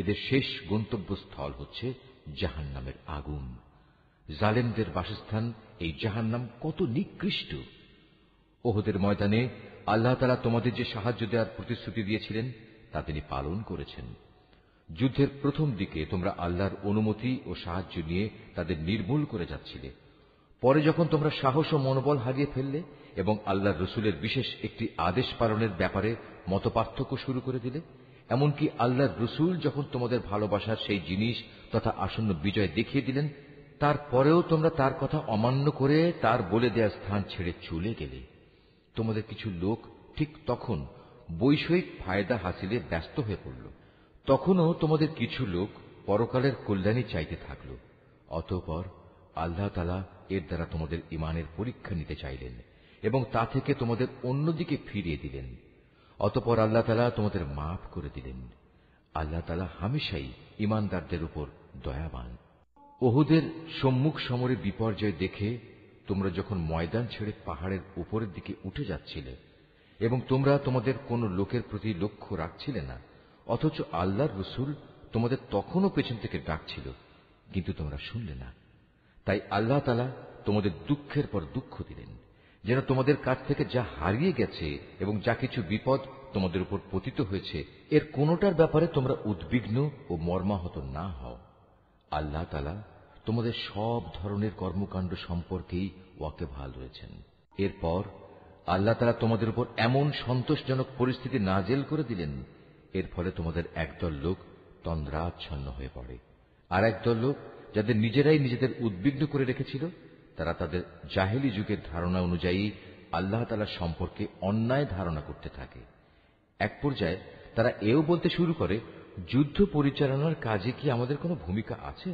এদের শেষ গন্তব্যস্থল হচ্ছে জাহান নামের আগুন জালেমদের বাসস্থান এই জাহান্নাম কত নিকৃষ্ট ওহদের ময়দানে আল্লাহ তালা তোমাদের যে সাহায্য দেওয়ার প্রতিশ্রুতি দিয়েছিলেন তা তিনি পালন করেছেন যুদ্ধের প্রথম দিকে তোমরা আল্লাহর অনুমতি ও সাহায্য নিয়ে তাদের নির্মূল করে যাচ্ছিলে পরে যখন তোমরা সাহস ও মনোবল হারিয়ে ফেললে এবং আল্লাহর রসুলের বিশেষ একটি আদেশ পালনের ব্যাপারে মত শুরু করে দিলে এমনকি আল্লাহর রসুল যখন তোমাদের ভালোবাসার সেই জিনিস তথা আসন্ন বিজয় দেখিয়ে দিলেন তারপরেও তোমরা তার কথা অমান্য করে তার বলে দেয়া স্থান ছেড়ে চলে গেলে তোমাদের কিছু লোক ঠিক তখন বৈষয়িক ফায়দা হাসিলে ব্যস্ত হয়ে পড়ল তখনও তোমাদের কিছু লোক পরকালের কল্যাণী চাইতে থাকল অতঃপর আল্লাহ তালা এর দ্বারা তোমাদের ইমানের পরীক্ষা নিতে চাইলেন এবং তা থেকে তোমাদের অন্যদিকে ফিরিয়ে দিলেন অতপর আল্লাহ তালা তোমাদের মাফ করে দিলেন আল্লাহ তালা হামেশাই ইমানদারদের উপর দয়াবান ওহুদের সম্মুখ সমরে বিপর্যয় দেখে তোমরা যখন ময়দান ছেড়ে পাহাড়ের উপরের দিকে উঠে যাচ্ছিলে এবং তোমরা তোমাদের কোনো লোকের প্রতি লক্ষ্য রাখছিলে না অথচ আল্লাহর রসুল তোমাদের তখনও পেছন থেকে ডাকছিল কিন্তু তোমরা শুনলে না তাই আল্লাহ তালা তোমাদের দুঃখের পর দুঃখ দিলেন যেন তোমাদের কাছ থেকে যা হারিয়ে গেছে এবং যা কিছু বিপদ তোমাদের উপর পতিত হয়েছে এর কোনোটার ব্যাপারে তোমরা উদ্বিগ্ন ও মর্মাহত না হও আল্লাহ তালা তোমাদের সব ধরনের কর্মকাণ্ড সম্পর্কেই ওয়াকে ভাল রয়েছেন এরপর আল্লাহ তালা তোমাদের উপর এমন সন্তোষজনক পরিস্থিতি নাজেল করে দিলেন এর ফলে তোমাদের একদল লোক তন্দ্রাচ্ছন্ন হয়ে পড়ে আর একদল লোক যাদের নিজেরাই নিজেদের উদ্বিগ্ন করে রেখেছিল তারা তাদের জাহেলি যুগের ধারণা অনুযায়ী আল্লাহ তালা সম্পর্কে অন্যায় ধারণা করতে থাকে এক পর্যায়ে তারা এও বলতে শুরু করে যুদ্ধ পরিচালনার কাজে কি আমাদের কোনো ভূমিকা আছে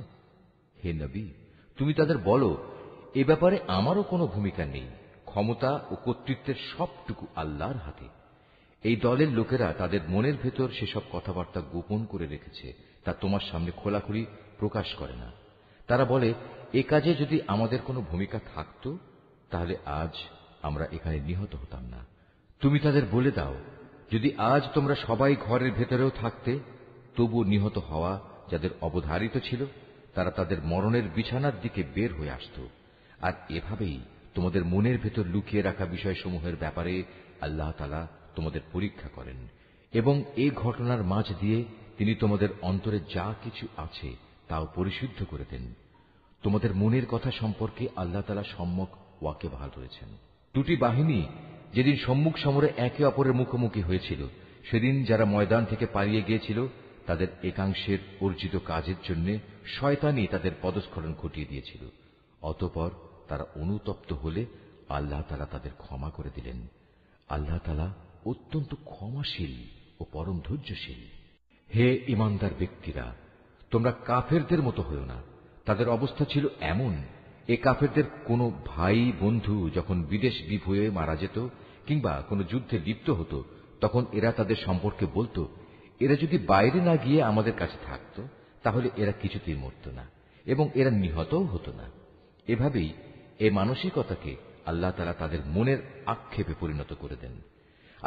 হে নবী তুমি তাদের বলো এ ব্যাপারে আমারও কোনো ভূমিকা নেই ক্ষমতা ও কর্তৃত্বের সবটুকু আল্লাহর হাতে এই দলের লোকেরা তাদের মনের ভেতর সেসব কথাবার্তা গোপন করে রেখেছে তা তোমার সামনে খোলাখুলি প্রকাশ করে না তারা বলে এ কাজে যদি আমাদের কোনো ভূমিকা থাকত তাহলে আজ আমরা এখানে নিহত হতাম না তুমি তাদের বলে দাও যদি আজ তোমরা সবাই ঘরের ভেতরেও থাকতে তবু নিহত হওয়া যাদের অবধারিত ছিল তারা তাদের মরণের বিছানার দিকে বের হয়ে আসত আর এভাবেই তোমাদের মনের ভেতর লুকিয়ে রাখা বিষয়সমূহের ব্যাপারে আল্লাহ তালা তোমাদের পরীক্ষা করেন এবং এই ঘটনার মাঝ দিয়ে তিনি তোমাদের অন্তরে যা কিছু আছে তাও পরিশুদ্ধ করে দেন তোমাদের মনের কথা সম্পর্কে আল্লাহ তালা সম্মক ওয়াকে ভাল রয়েছেন দুটি বাহিনী যেদিন সম্মুখ সমরে একে অপরের মুখোমুখি হয়েছিল সেদিন যারা ময়দান থেকে পালিয়ে গিয়েছিল তাদের একাংশের অর্জিত কাজের জন্য শয়তানি তাদের পদস্খলন ঘটিয়ে দিয়েছিল অতপর তারা অনুতপ্ত হলে আল্লাহ তালা তাদের ক্ষমা করে দিলেন আল্লাহ তালা অত্যন্ত ক্ষমাশীল ও পরম ধৈর্যশীল হে ইমানদার ব্যক্তিরা তোমরা কাফেরদের মতো হও না তাদের অবস্থা ছিল এমন এ কাফেরদের কোনো ভাই বন্ধু যখন বিদেশ দ্বীপ হয়ে মারা যেত কিংবা কোনো যুদ্ধে লিপ্ত হতো তখন এরা তাদের সম্পর্কে বলতো এরা যদি বাইরে না গিয়ে আমাদের কাছে থাকত তাহলে এরা কিছুতেই মরত না এবং এরা নিহতও হতো না এভাবেই এ মানসিকতাকে আল্লাহ তালা তাদের মনের আক্ষেপে পরিণত করে দেন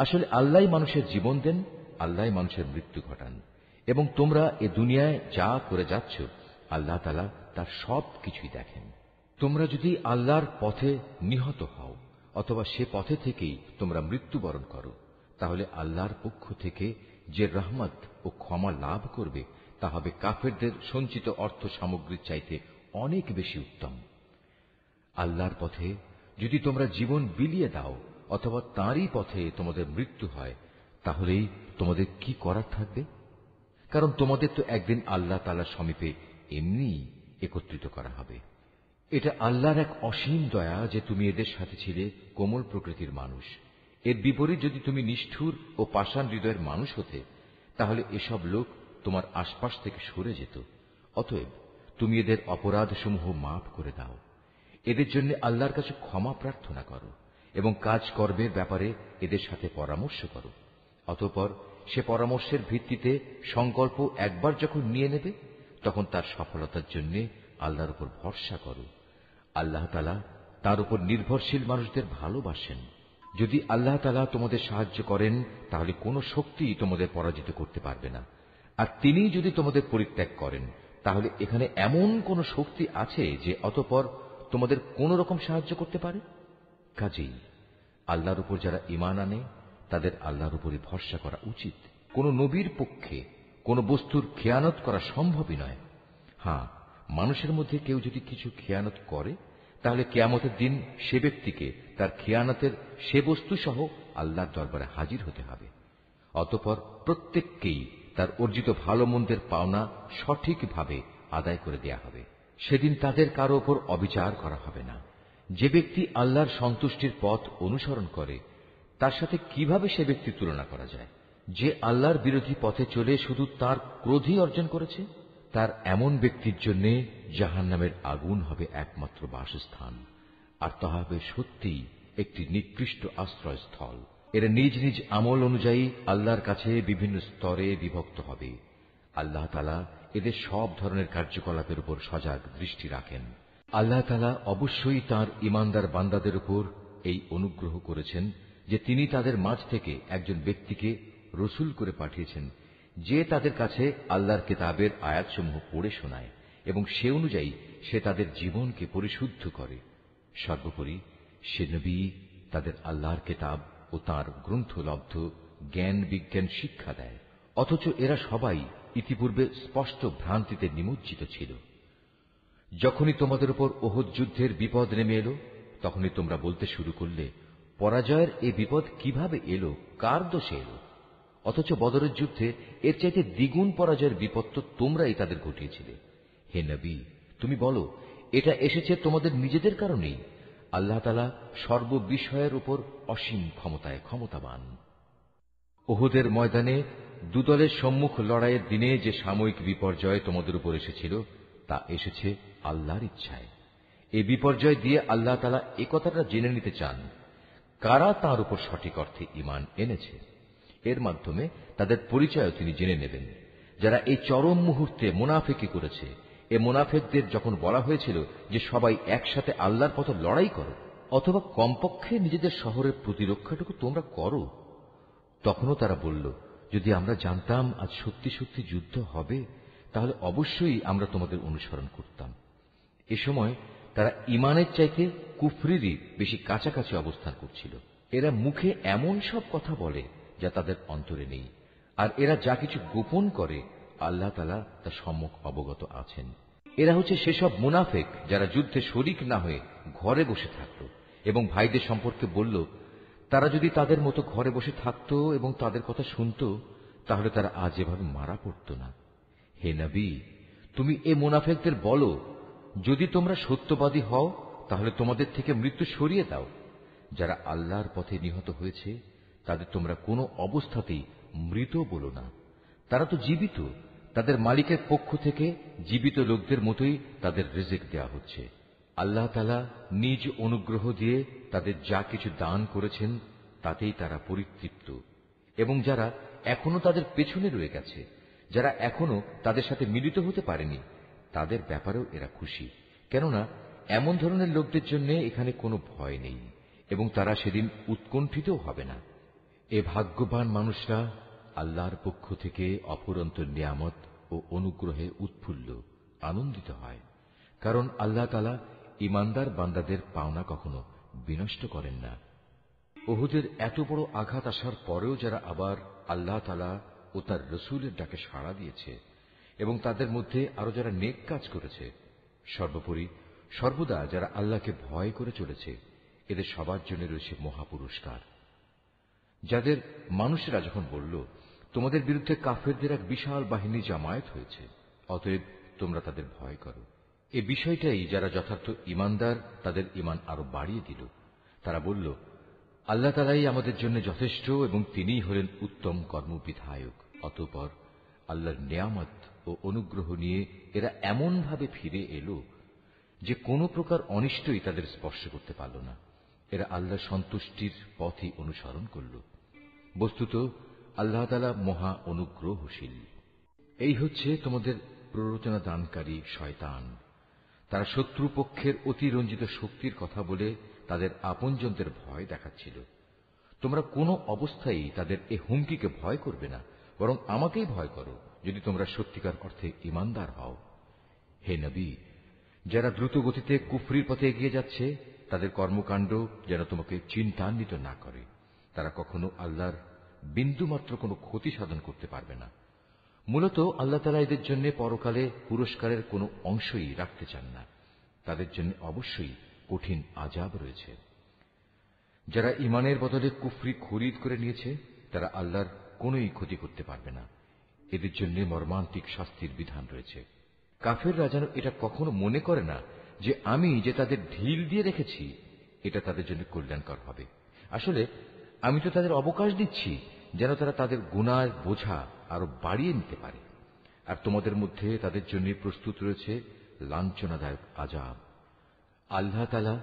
আসলে আল্লাহ মানুষের জীবন দেন আল্লাহ মানুষের মৃত্যু ঘটান এবং তোমরা এ দুনিয়ায় যা করে যাচ্ছ আল্লাহ তালা তার সব কিছুই দেখেন তোমরা যদি আল্লাহর পথে নিহত হও অথবা সে পথে থেকেই তোমরা মৃত্যুবরণ করো তাহলে আল্লাহর পক্ষ থেকে যে রহমত ও ক্ষমা লাভ করবে তা হবে কাফেরদের সঞ্চিত অর্থ সামগ্রীর চাইতে অনেক বেশি উত্তম আল্লাহর পথে যদি তোমরা জীবন বিলিয়ে দাও অথবা তাঁরই পথে তোমাদের মৃত্যু হয় তাহলেই তোমাদের কি করার থাকবে কারণ তোমাদের তো একদিন আল্লাহ তালার সমীপে এমনি একত্রিত করা হবে এটা আল্লাহর এক অসীম দয়া যে তুমি এদের সাথে ছিলে কোমল প্রকৃতির মানুষ এর বিপরীত যদি তুমি নিষ্ঠুর ও পাষাণ হৃদয়ের মানুষ হতে তাহলে এসব লোক তোমার আশপাশ থেকে সরে যেত অতএব তুমি এদের অপরাধসমূহ মাফ করে দাও এদের জন্য আল্লাহর কাছে ক্ষমা প্রার্থনা করো এবং কাজকর্মের ব্যাপারে এদের সাথে পরামর্শ করো অতঃপর সে পরামর্শের ভিত্তিতে সংকল্প একবার যখন নিয়ে নেবে তখন তার সফলতার জন্য আল্লাহর উপর ভরসা করো আল্লাহ তার উপর নির্ভরশীল মানুষদের ভালোবাসেন যদি আল্লাহ তালা তোমাদের সাহায্য করেন তাহলে কোনো শক্তিই তোমাদের পরাজিত করতে পারবে না আর তিনি যদি তোমাদের পরিত্যাগ করেন তাহলে এখানে এমন কোন শক্তি আছে যে অতপর তোমাদের কোন রকম সাহায্য করতে পারে কাজেই আল্লাহর উপর যারা ইমান আনে তাদের আল্লাহর উপরে ভরসা করা উচিত কোন নবীর পক্ষে কোন বস্তুর খেয়ানত করা সম্ভবই নয় হ্যাঁ মানুষের মধ্যে কেউ যদি কিছু খেয়ানত করে তাহলে কেয়ামতের দিন সে ব্যক্তিকে তার খেয়ানতের সে বস্তু সহ আল্লাহর দরবারে হাজির হতে হবে অতপর প্রত্যেককেই তার অর্জিত ভালো মন্দের পাওনা সঠিকভাবে আদায় করে দেয়া হবে সেদিন তাদের কারো ওপর অবিচার করা হবে না যে ব্যক্তি আল্লাহর সন্তুষ্টির পথ অনুসরণ করে তার সাথে কিভাবে সে ব্যক্তি তুলনা করা যায় যে আল্লাহর বিরোধী পথে চলে শুধু তার ক্রোধই অর্জন করেছে তার এমন ব্যক্তির জন্য জাহান নামের আগুন হবে একমাত্র বাসস্থান আর তা হবে সত্যি একটি নিকৃষ্ট আশ্রয়স্থল এরা নিজ নিজ আমল অনুযায়ী আল্লাহর কাছে বিভিন্ন স্তরে বিভক্ত হবে আল্লাহ তালা এদের সব ধরনের কার্যকলাপের উপর সজাগ দৃষ্টি রাখেন আল্লাহ তালা অবশ্যই তার ইমানদার বান্দাদের উপর এই অনুগ্রহ করেছেন যে তিনি তাদের মাঝ থেকে একজন ব্যক্তিকে রসুল করে পাঠিয়েছেন যে তাদের কাছে আল্লাহর কেতাবের আয়াতসমূহ পড়ে শোনায় এবং সে অনুযায়ী সে তাদের জীবনকে পরিশুদ্ধ করে সর্বোপরি সে নবী তাদের আল্লাহর কেতাব ও তাঁর গ্রন্থলব্ধ জ্ঞান বিজ্ঞান শিক্ষা দেয় অথচ এরা সবাই ইতিপূর্বে স্পষ্ট ভ্রান্তিতে নিমজ্জিত ছিল যখনই তোমাদের উপর ওহদ যুদ্ধের বিপদ নেমে এলো তখনই তোমরা বলতে শুরু করলে পরাজয়ের এই বিপদ কিভাবে এলো কার দোষে এলো অথচ বদরের যুদ্ধে এর চাইতে দ্বিগুণ পরাজয়ের বিপদ তো তোমরাই তাদের ঘটিয়েছিলে হে নবী তুমি বলো এটা এসেছে তোমাদের নিজেদের কারণেই আল্লাহ তালা সর্ববিষয়ের উপর অসীম ক্ষমতায় ক্ষমতাবান ওহুদের ময়দানে দুদলের সম্মুখ লড়াইয়ের দিনে যে সাময়িক বিপর্যয় তোমাদের উপর এসেছিল তা এসেছে আল্লাহর ইচ্ছায় এ বিপর্যয় দিয়ে আল্লাহ তালা এ কথাটা জেনে নিতে চান কারা তার উপর সঠিক অর্থে ইমান এনেছে এর মাধ্যমে তাদের পরিচয় তিনি জেনে নেবেন যারা এই চরম মুহূর্তে মুনাফেকি করেছে এ মুনাফেকদের যখন বলা হয়েছিল যে সবাই একসাথে আল্লাহর পথে লড়াই করো অথবা কমপক্ষে নিজেদের শহরের প্রতিরক্ষাটুকু তোমরা করো তখনও তারা বলল যদি আমরা জানতাম আজ সত্যি সত্যি যুদ্ধ হবে তাহলে অবশ্যই আমরা তোমাদের অনুসরণ করতাম এ সময় তারা ইমানের চাইতে কুফরিরই বেশি কাছাকাছি অবস্থান করছিল এরা মুখে এমন সব কথা বলে যা তাদের অন্তরে নেই আর এরা যা কিছু গোপন করে আল্লাহ তালা তা সম্মুখ অবগত আছেন এরা হচ্ছে সেসব মুনাফেক যারা যুদ্ধে শরিক না হয়ে ঘরে বসে থাকত এবং ভাইদের সম্পর্কে বলল তারা যদি তাদের মতো ঘরে বসে থাকত এবং তাদের কথা শুনত তাহলে তারা আজ এভাবে মারা পড়ত না হে নবী তুমি এ মোনাফেকদের বলো যদি তোমরা সত্যবাদী হও তাহলে তোমাদের থেকে মৃত্যু সরিয়ে দাও যারা আল্লাহর পথে নিহত হয়েছে তাদের তোমরা কোনো অবস্থাতেই মৃত বলো না তারা তো জীবিত তাদের মালিকের পক্ষ থেকে জীবিত লোকদের মতোই তাদের রেজেক দেওয়া হচ্ছে আল্লাহ তালা নিজ অনুগ্রহ দিয়ে তাদের যা কিছু দান করেছেন তাতেই তারা পরিতৃপ্ত এবং যারা এখনো তাদের পেছনে রয়ে গেছে যারা এখনো তাদের সাথে মিলিত হতে পারেনি তাদের ব্যাপারেও এরা খুশি কেননা এমন ধরনের লোকদের জন্য এখানে কোনো ভয় নেই এবং তারা সেদিন উৎকণ্ঠিতও হবে না এ ভাগ্যবান মানুষরা আল্লাহর পক্ষ থেকে অপরন্ত নিয়ামত ও অনুগ্রহে উৎফুল্ল আনন্দিত হয় কারণ আল্লাহ তালা ইমানদার বান্দাদের পাওনা কখনো বিনষ্ট করেন না ওহুদের এত বড় আঘাত আসার পরেও যারা আবার আল্লাহ তালা ও তার রসুলের ডাকে সাড়া দিয়েছে এবং তাদের মধ্যে আরো যারা নেক কাজ করেছে সর্বোপরি সর্বদা যারা আল্লাহকে ভয় করে চলেছে এদের সবার জন্য রয়েছে মহাপুরস্কার যাদের মানুষেরা যখন বলল তোমাদের বিরুদ্ধে কাফেরদের এক বিশাল বাহিনী জামায়াত হয়েছে অতএব তোমরা তাদের ভয় করো এ বিষয়টাই যারা যথার্থ ইমানদার তাদের ইমান আরো বাড়িয়ে দিল তারা বলল আল্লাহ তালাই আমাদের জন্য যথেষ্ট এবং তিনিই হলেন উত্তম কর্মবিধায়ক অতপর আল্লাহর নিয়ামত ও অনুগ্রহ নিয়ে এরা এমনভাবে ফিরে এলো যে কোনো প্রকার অনিষ্টই তাদের স্পর্শ করতে পারল না এরা আল্লাহ সন্তুষ্টির পথই অনুসরণ করল বস্তুত আল্লাহ তালা মহা অনুগ্রহশীল এই হচ্ছে তোমাদের প্ররোচনা দানকারী শয়তান তারা শত্রুপক্ষের অতিরঞ্জিত শক্তির কথা বলে তাদের আপনজনদের ভয় দেখাচ্ছিল তোমরা কোনো অবস্থায় তাদের এ হুমকিকে ভয় করবে না বরং আমাকেই ভয় করো যদি তোমরা সত্যিকার অর্থে ইমানদার হও হে নবী যারা দ্রুত গতিতে কুফরির পথে এগিয়ে যাচ্ছে তাদের কর্মকাণ্ড যেন তোমাকে চিন্তান্বিত না করে তারা কখনো আল্লাহর বিন্দুমাত্র কোনো ক্ষতি সাধন করতে পারবে না মূলত আল্লাহ তালা এদের জন্য পরকালে পুরস্কারের কোনো অংশই রাখতে চান না তাদের জন্য অবশ্যই কঠিন আজাব রয়েছে যারা ইমানের বদলে কুফরি খরিদ করে নিয়েছে তারা আল্লাহর কোন ক্ষতি করতে পারবে না এদের জন্য মর্মান্তিক শাস্তির বিধান রয়েছে কাফেররা যেন এটা কখনো মনে করে না যে আমি যে তাদের ঢিল দিয়ে রেখেছি এটা তাদের জন্য কল্যাণকর হবে আসলে আমি তো তাদের অবকাশ দিচ্ছি যেন তারা তাদের গুণার বোঝা আরো বাড়িয়ে নিতে পারে আর তোমাদের মধ্যে তাদের জন্য প্রস্তুত রয়েছে লাঞ্ছনাদায়ক আজাব আল্লাহ তালা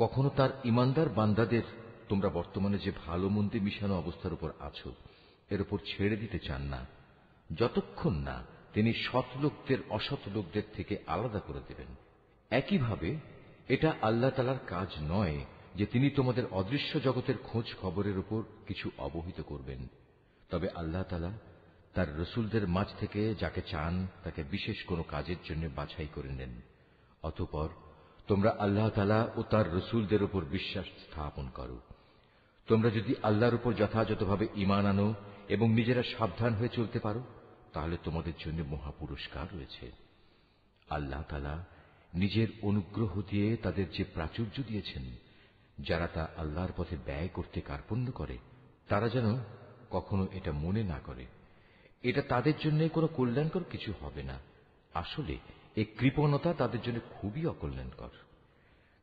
কখনো তার ইমানদার বান্দাদের তোমরা বর্তমানে যে ভালো মন্দে মিশানো অবস্থার উপর আছো এর উপর ছেড়ে দিতে চান না যতক্ষণ না তিনি সৎ লোকদের অসৎ লোকদের থেকে আলাদা করে দেবেন একইভাবে এটা আল্লাহ তালার কাজ নয় যে তিনি তোমাদের অদৃশ্য জগতের খোঁজ খবরের উপর কিছু অবহিত করবেন তবে আল্লাহ তালা তার রসুলদের মাঝ থেকে যাকে চান তাকে বিশেষ কোনো কাজের জন্য বাছাই করে নেন অতপর তোমরা আল্লাহ তালা ও তার রসুলদের উপর বিশ্বাস স্থাপন করো তোমরা যদি আল্লাহর উপর যথাযথভাবে ইমান আনো এবং নিজেরা সাবধান হয়ে চলতে পারো তাহলে তোমাদের জন্য মহাপুরস্কার রয়েছে আল্লাহ তালা নিজের অনুগ্রহ দিয়ে তাদের যে প্রাচুর্য দিয়েছেন যারা তা আল্লাহর পথে ব্যয় করতে কার্পণ্য করে তারা যেন কখনো এটা মনে না করে এটা তাদের জন্য কোনো কল্যাণকর কিছু হবে না আসলে এই কৃপণতা তাদের জন্য খুবই অকল্যাণকর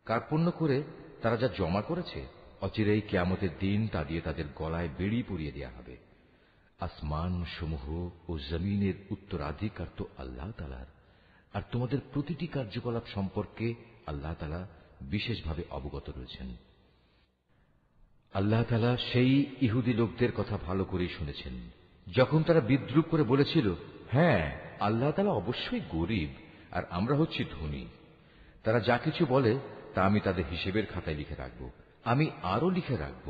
কার্পণ্য করে তারা যা জমা করেছে অচিরেই কেয়ামতের দিন তা দিয়ে তাদের গলায় বেড়ি পুড়িয়ে দেয়া হবে আসমান সমূহ ও জমিনের উত্তরাধিকার তো আল্লাহ তালার আর তোমাদের প্রতিটি কার্যকলাপ সম্পর্কে আল্লাহ তালা বিশেষভাবে অবগত রয়েছেন আল্লাহ তালা সেই ইহুদি লোকদের কথা ভালো করেই শুনেছেন যখন তারা বিদ্রুপ করে বলেছিল হ্যাঁ আল্লাহ তালা অবশ্যই গরিব আর আমরা হচ্ছি ধনী তারা যা কিছু বলে তা আমি তাদের হিসেবের খাতায় লিখে রাখব আমি আরও লিখে রাখব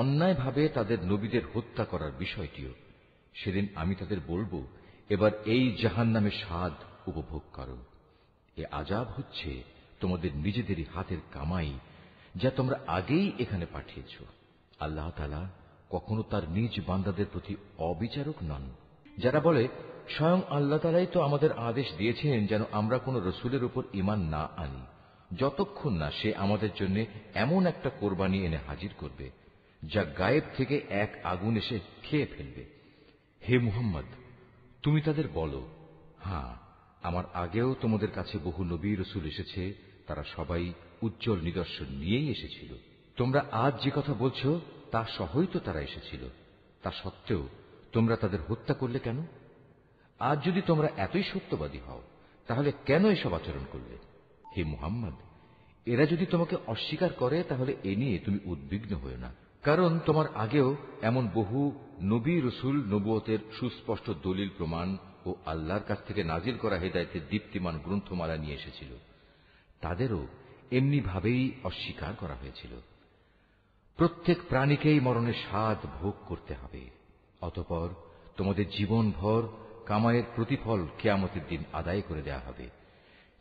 অন্যায়ভাবে তাদের নবীদের হত্যা করার বিষয়টিও সেদিন আমি তাদের বলবো এবার এই জাহান নামে স্বাদ উপভোগ করো এ আজাব হচ্ছে তোমাদের নিজেদেরই হাতের কামাই যা তোমরা আগেই এখানে পাঠিয়েছ আল্লাহ তালা কখনো তার নিজ বান্দাদের প্রতি অবিচারক নন যারা বলে স্বয়ং আল্লাহ তালাই তো আমাদের আদেশ দিয়েছেন যেন আমরা কোন রসুলের উপর ইমান না আনি যতক্ষণ না সে আমাদের জন্য এমন একটা কোরবানি এনে হাজির করবে যা গায়েব থেকে এক আগুন এসে খেয়ে ফেলবে হে মুহাম্মদ তুমি তাদের বলো হ্যাঁ আমার আগেও তোমাদের কাছে বহু নবী রসুল এসেছে তারা সবাই উজ্জ্বল নিদর্শন নিয়েই এসেছিল তোমরা আজ যে কথা বলছ তা সহই তো তারা এসেছিল তা সত্ত্বেও তোমরা তাদের হত্যা করলে কেন আজ যদি তোমরা এতই সত্যবাদী হও তাহলে কেন এসব আচরণ করলে হে মুহাম্মদ এরা যদি তোমাকে অস্বীকার করে তাহলে এ নিয়ে তুমি উদ্বিগ্ন হও না কারণ তোমার আগেও এমন বহু নবী রসুল নবুয়তের সুস্পষ্ট দলিল প্রমাণ ও আল্লাহর কাছ থেকে নাজিল করা হেদায়তে দীপ্তিমান গ্রন্থমালা নিয়ে এসেছিল তাদেরও এমনিভাবেই অস্বীকার করা হয়েছিল প্রত্যেক প্রাণীকেই মরণের স্বাদ ভোগ করতে হবে অতপর তোমাদের জীবনভর কামায়ের প্রতিফল কেয়ামতের দিন আদায় করে দেয়া হবে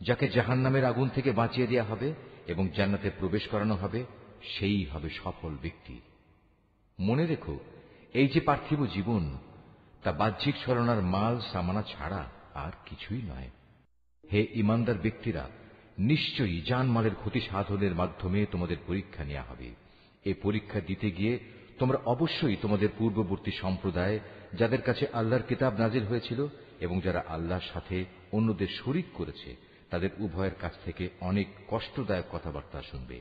যাকে জাহান নামের আগুন থেকে বাঁচিয়ে দেয়া হবে এবং জান্নাতে প্রবেশ করানো হবে সেই হবে সফল ব্যক্তি মনে রেখো এই যে পার্থিব জীবন তা বাহ্যিক ছলনার মাল সামানা ছাড়া আর কিছুই নয় হে ইমানদার ব্যক্তিরা নিশ্চয়ই জানমালের ক্ষতি সাধনের মাধ্যমে তোমাদের পরীক্ষা নেওয়া হবে এ পরীক্ষা দিতে গিয়ে তোমরা অবশ্যই তোমাদের পূর্ববর্তী সম্প্রদায় যাদের কাছে আল্লাহর কিতাব নাজিল হয়েছিল এবং যারা আল্লাহর সাথে অন্যদের শরিক করেছে তাদের উভয়ের কাছ থেকে অনেক কষ্টদায়ক কথাবার্তা শুনবে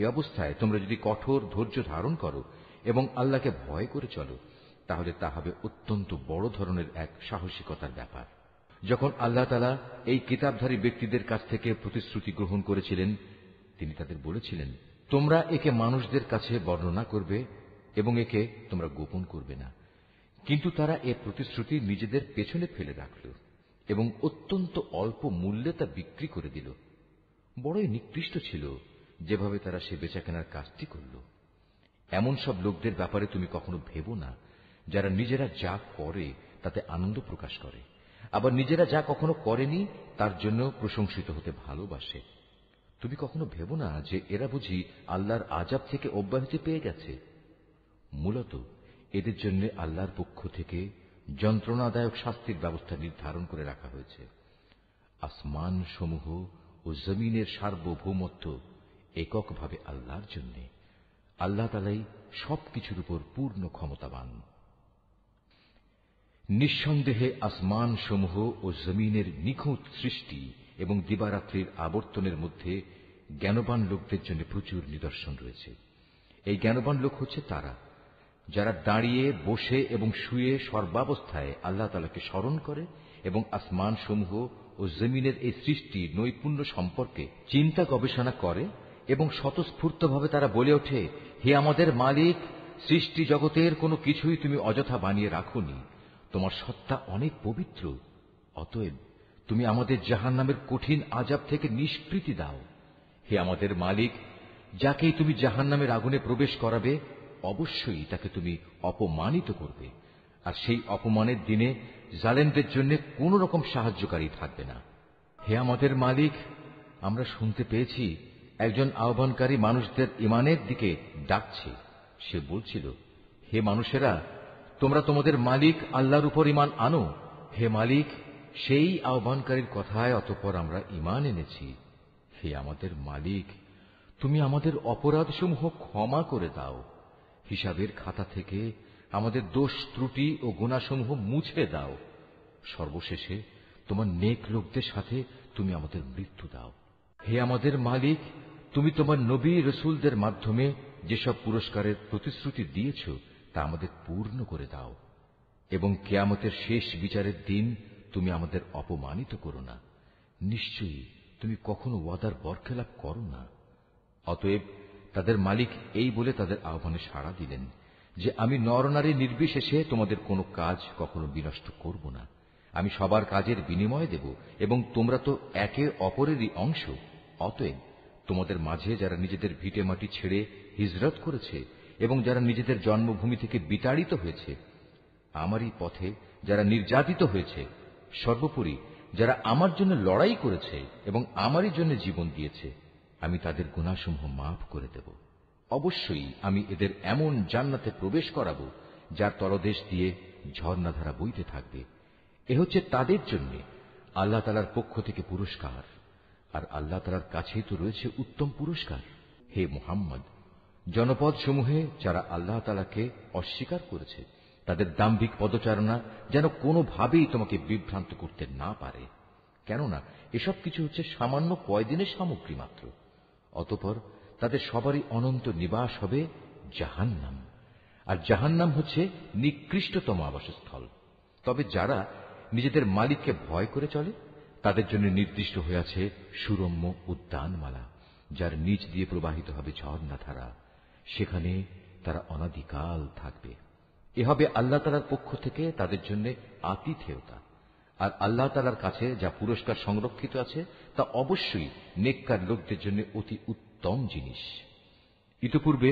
এ অবস্থায় তোমরা যদি কঠোর ধৈর্য ধারণ করো এবং আল্লাহকে ভয় করে চলো তাহলে তা হবে অত্যন্ত বড় ধরনের এক সাহসিকতার ব্যাপার যখন আল্লাহ তালা এই কিতাবধারী ব্যক্তিদের কাছ থেকে প্রতিশ্রুতি গ্রহণ করেছিলেন তিনি তাদের বলেছিলেন তোমরা একে মানুষদের কাছে বর্ণনা করবে এবং একে তোমরা গোপন করবে না কিন্তু তারা এ প্রতিশ্রুতি নিজেদের পেছনে ফেলে রাখল এবং অত্যন্ত অল্প মূল্যে তা বিক্রি করে দিল বড়ই নিকৃষ্ট ছিল যেভাবে তারা সে বেচাকেনার কাজটি করল এমন সব লোকদের ব্যাপারে তুমি কখনো ভেবো না যারা নিজেরা যা করে তাতে আনন্দ প্রকাশ করে আবার নিজেরা যা কখনো করেনি তার জন্য প্রশংসিত হতে ভালোবাসে তুমি কখনো ভেবো না যে এরা বুঝি আল্লাহর আজাব থেকে অব্যাহতি পেয়ে গেছে মূলত এদের জন্য আল্লাহর পক্ষ থেকে যন্ত্রণাদায়ক শাস্তির ব্যবস্থা নির্ধারণ করে রাখা হয়েছে আসমান সমূহ ও জমিনের সার্বভৌমত্ব এককভাবে আল্লাহর জন্য আল্লাহ তালাই সবকিছুর উপর পূর্ণ ক্ষমতাবান নিঃসন্দেহে আসমান সমূহ ও জমিনের নিখুঁত সৃষ্টি এবং দিবারাত্রির আবর্তনের মধ্যে জ্ঞানবান লোকদের জন্য প্রচুর নিদর্শন রয়েছে এই জ্ঞানবান লোক হচ্ছে তারা যারা দাঁড়িয়ে বসে এবং শুয়ে সর্বাবস্থায় আল্লাহ তালাকে স্মরণ করে এবং আসমান সমূহ ও জমিনের এই সৃষ্টি নৈপুণ্য সম্পর্কে চিন্তা গবেষণা করে এবং স্বতঃস্ফূর্তভাবে তারা বলে ওঠে হে আমাদের মালিক সৃষ্টি জগতের কোনো কিছুই তুমি অযথা বানিয়ে রাখুনি তোমার সত্তা অনেক পবিত্র অতএব তুমি আমাদের জাহান নামের কঠিন আজাব থেকে নিষ্কৃতি দাও হে আমাদের মালিক যাকেই তুমি জাহান নামের আগুনে প্রবেশ করাবে অবশ্যই তাকে তুমি অপমানিত করবে আর সেই অপমানের দিনে জালেমদের জন্য কোন রকম সাহায্যকারী থাকবে না হে আমাদের মালিক আমরা শুনতে পেয়েছি একজন আহ্বানকারী মানুষদের ইমানের দিকে ডাকছে সে বলছিল হে মানুষেরা তোমরা তোমাদের মালিক আল্লাহর উপর ইমান আনো হে মালিক সেই আহ্বানকারীর কথায় অতপর আমরা ইমান এনেছি হে আমাদের মালিক তুমি আমাদের অপরাধসমূহ ক্ষমা করে দাও হিসাবের খাতা থেকে আমাদের দোষ ত্রুটি ও গোনাসমূহ মুছে দাও সর্বশেষে তোমার নেক লোকদের সাথে তুমি আমাদের মৃত্যু দাও হে আমাদের মালিক তুমি তোমার নবী রসুলদের মাধ্যমে যেসব পুরস্কারের প্রতিশ্রুতি দিয়েছ তা আমাদের পূর্ণ করে দাও এবং কেয়ামতের শেষ বিচারের দিন তুমি আমাদের অপমানিত করো না নিশ্চয়ই তুমি কখনো ওয়াদার বরখেলাপ করো না অতএব তাদের মালিক এই বলে তাদের আহ্বানে সাড়া দিলেন যে আমি নরনারী নির্বিশেষে তোমাদের কোনো কাজ কখনো বিনষ্ট করব না আমি সবার কাজের বিনিময় দেব এবং তোমরা তো একে অপরেরই অংশ অতএব তোমাদের মাঝে যারা নিজেদের ভিটে মাটি ছেড়ে হিজরত করেছে এবং যারা নিজেদের জন্মভূমি থেকে বিতাড়িত হয়েছে আমারই পথে যারা নির্যাতিত হয়েছে সর্বোপরি যারা আমার জন্য লড়াই করেছে এবং আমারই জন্য জীবন দিয়েছে আমি তাদের গুণাসমূহ মাফ করে দেব অবশ্যই আমি এদের এমন জান্নাতে প্রবেশ করাব যার তলদেশ দিয়ে ঝর্ণাধারা বইতে থাকবে এ হচ্ছে তাদের জন্য আল্লাহ তালার পক্ষ থেকে পুরস্কার আর আল্লাহ তালার কাছেই তো রয়েছে উত্তম পুরস্কার হে মুহাম্মদ জনপদ সমূহে যারা আল্লাহ তালাকে অস্বীকার করেছে তাদের দাম্ভিক পদচারণা যেন কোনোভাবেই তোমাকে বিভ্রান্ত করতে না পারে কেননা এসব কিছু হচ্ছে সামান্য কয়দিনের সামগ্রী মাত্র অতপর তাদের সবারই অনন্ত নিবাস হবে জাহান্নাম আর জাহান্নাম হচ্ছে নিকৃষ্টতম আবাসস্থল তবে যারা নিজেদের মালিককে ভয় করে চলে তাদের জন্য নির্দিষ্ট হয়ে আছে সুরম্য উদ্যানমালা যার নিচ দিয়ে প্রবাহিত হবে ঝর্ণাধারা সেখানে তারা অনাদিকাল থাকবে এ হবে আল্লাহ তালার পক্ষ থেকে তাদের জন্য আতিথেয়তা আর আল্লাহ তালার কাছে যা পুরস্কার সংরক্ষিত আছে তা অবশ্যই নেককার লোকদের জন্য অতি উত্তম জিনিস ইতিপূর্বে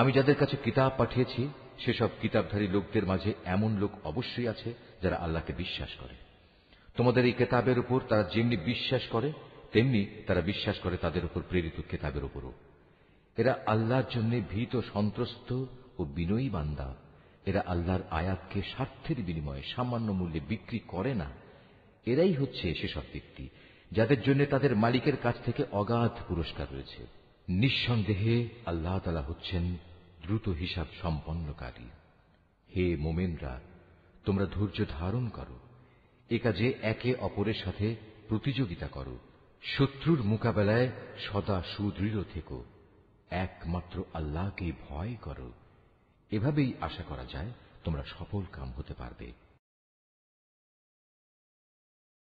আমি যাদের কাছে কিতাব পাঠিয়েছি সেসব কিতাবধারী লোকদের মাঝে এমন লোক অবশ্যই আছে যারা আল্লাহকে বিশ্বাস করে তোমাদের এই কেতাবের উপর তারা যেমনি বিশ্বাস করে তেমনি তারা বিশ্বাস করে তাদের উপর প্রেরিত কেতাবের উপরও এরা আল্লাহর জন্য ভীত সন্ত্রস্ত ও বিনয়ী বান্দা এরা আল্লাহর আয়াতকে স্বার্থের বিনিময়ে সামান্য মূল্যে বিক্রি করে না এরাই হচ্ছে সেসব ব্যক্তি যাদের জন্য তাদের মালিকের কাছ থেকে অগাধ পুরস্কার রয়েছে নিঃসন্দেহে আল্লাহ তালা হচ্ছেন দ্রুত হিসাব সম্পন্নকারী হে মোমেনরা তোমরা ধৈর্য ধারণ করো এ কাজে একে অপরের সাথে প্রতিযোগিতা করো শত্রুর মোকাবেলায় সদা সুদৃঢ় থেকো একমাত্র আল্লাহকে ভয় করো এভাবেই আশা করা যায় তোমরা সফল কাম হতে পারবে